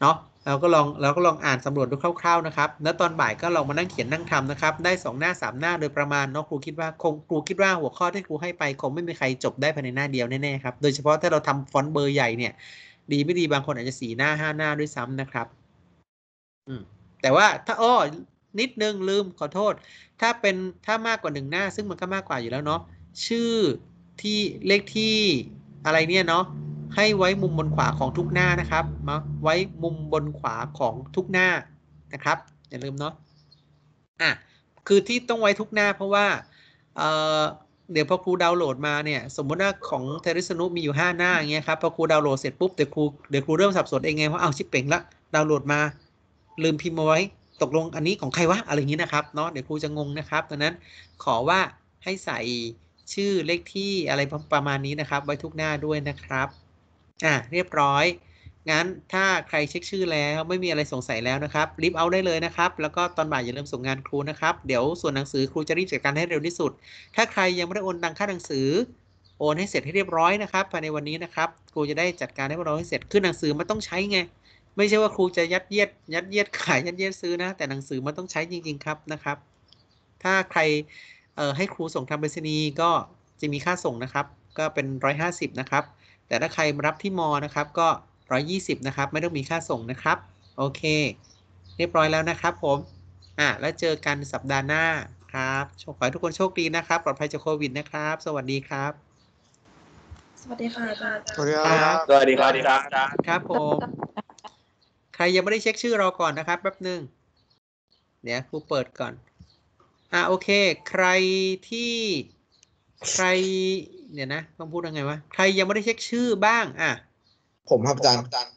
เนาะเราก็ลองเราก็ลองอ่านสำรวจดูคร่าวๆนะครับ แล้วตอนบ่ายก็ลองมานั่งเขียนนั่งทำนะครับ ได้2หน้า3หน้าโดยประมาณ เนาะครูคิดว่า คงครูคิดว่าหัวข้อที่ครูให้ไป คง ไม่ มีใครจบได้ภายในหน้าเดียว แน่ ๆ ครับ โดยเฉพาะถ้าเราทำฟอนต์ เบอร์ใหญ่เนี่ย ดี ไม่ ดี บางคนอาจจะสีหน้า 5 หน้าด้วยซ้ำนะครับ อืมแต่ว่าถ้าอ้อนิดนึงลืมขอโทษ ถ้าเป็นถ้ามากกว่าหนึ่งหน้า ซึ่งมันก็มากกว่าอยู่แล้วเนาะชื่อที่เลขที่อะไรเนี่ยเนาะให้ไว้มุมบนขวาของทุกหน้านะครับมาไว้มุมบนขวาของทุกหน้านะครับอย่าลืมเนาะอ่ะคือที่ต้องไว้ทุกหน้าเพราะว่าเเดี๋ยวพอครูดาวน์โหลดมาเนี่ยสมมติว่าของเทริสนุมีอยู่5หน้าอย่างเงี้ยครับพอครูดาวน์โหลดเสร็จปุ๊บเดี๋ยวครูเดี๋ยวครูเริ่มสับสนเองไงว่าเอาชิปเป่งละดาวน์โหลดมา ลืมพิมพ์มาไว้ตกลงอันนี้ของใครวะอะไรอย่างี้นะครับเนาะเดี๋ยวครูจะงงนะครับดังนั้นขอว่าให้ใส่ชื่อเลขที่อะไรประมาณนี้นะครับ ไว้ทุกหน้าด้วยนะครับอ่ะเรียบร้อยงั้นถ้าใครเช็คชื่อแล้วไม่มีอะไรสงสัยแล้วนะครับรีบเอาได้เลยนะครับ แล้วก็ตอนบ่ายอย่าลืมส่งงานครู นะครับ เดี๋ยวส่วนหนังสือครูจะรีบจัดการให้เร็วที่สุด ถ้าใครยังไม่ได้โอนตังค่าหนังสือ โอนให้เสร็จให้เรียบร้อยนะครับภายในวันนี้นะครับ ครูจะได้จัดการให้พวกเราให้เสร็จคือหนังสือมันต้องใช้ไงไม่ใช่ว่าครูจะยัดเยียดยัดเยียดขายยัดเยียดซื้อนะ แต่หนังสือมันต้องใช้จริงๆครับนะครับ ถ้าใครให้ครูส่งทางไปรษณีย์ก็จะมีค่าส่งนะครับ ก็เป็น 150 นะครับแต่ถ้าใครรับที่มอ นะครับก็120 นะครับ ไม่ต้องมีค่าส่งนะครับ โอเค เรียบร้อยแล้วนะครับผม อ่ะ แล้วเจอกันสัปดาห์หน้าครับขอให้ทุกคนโชคดีนะครับปลอดภัยจากโควิดนะครับ สวัสดีครับ สวัสดีค่ะอาจารย์สวัสดีครับ สวัสดีครับ ครับ ครับผม ใครยังไม่ได้เช็คชื่อเราก่อนนะครับแป๊บหนึ่งเดี๋ยวครูเปิดก่อนอ่ะโอเค ใครที่ใครเนี่ยนะ ต้องพูดยังไงวะ ใครยังไม่ได้เช็คชื่อบ้างอ่ะ ผมครับอาจารย์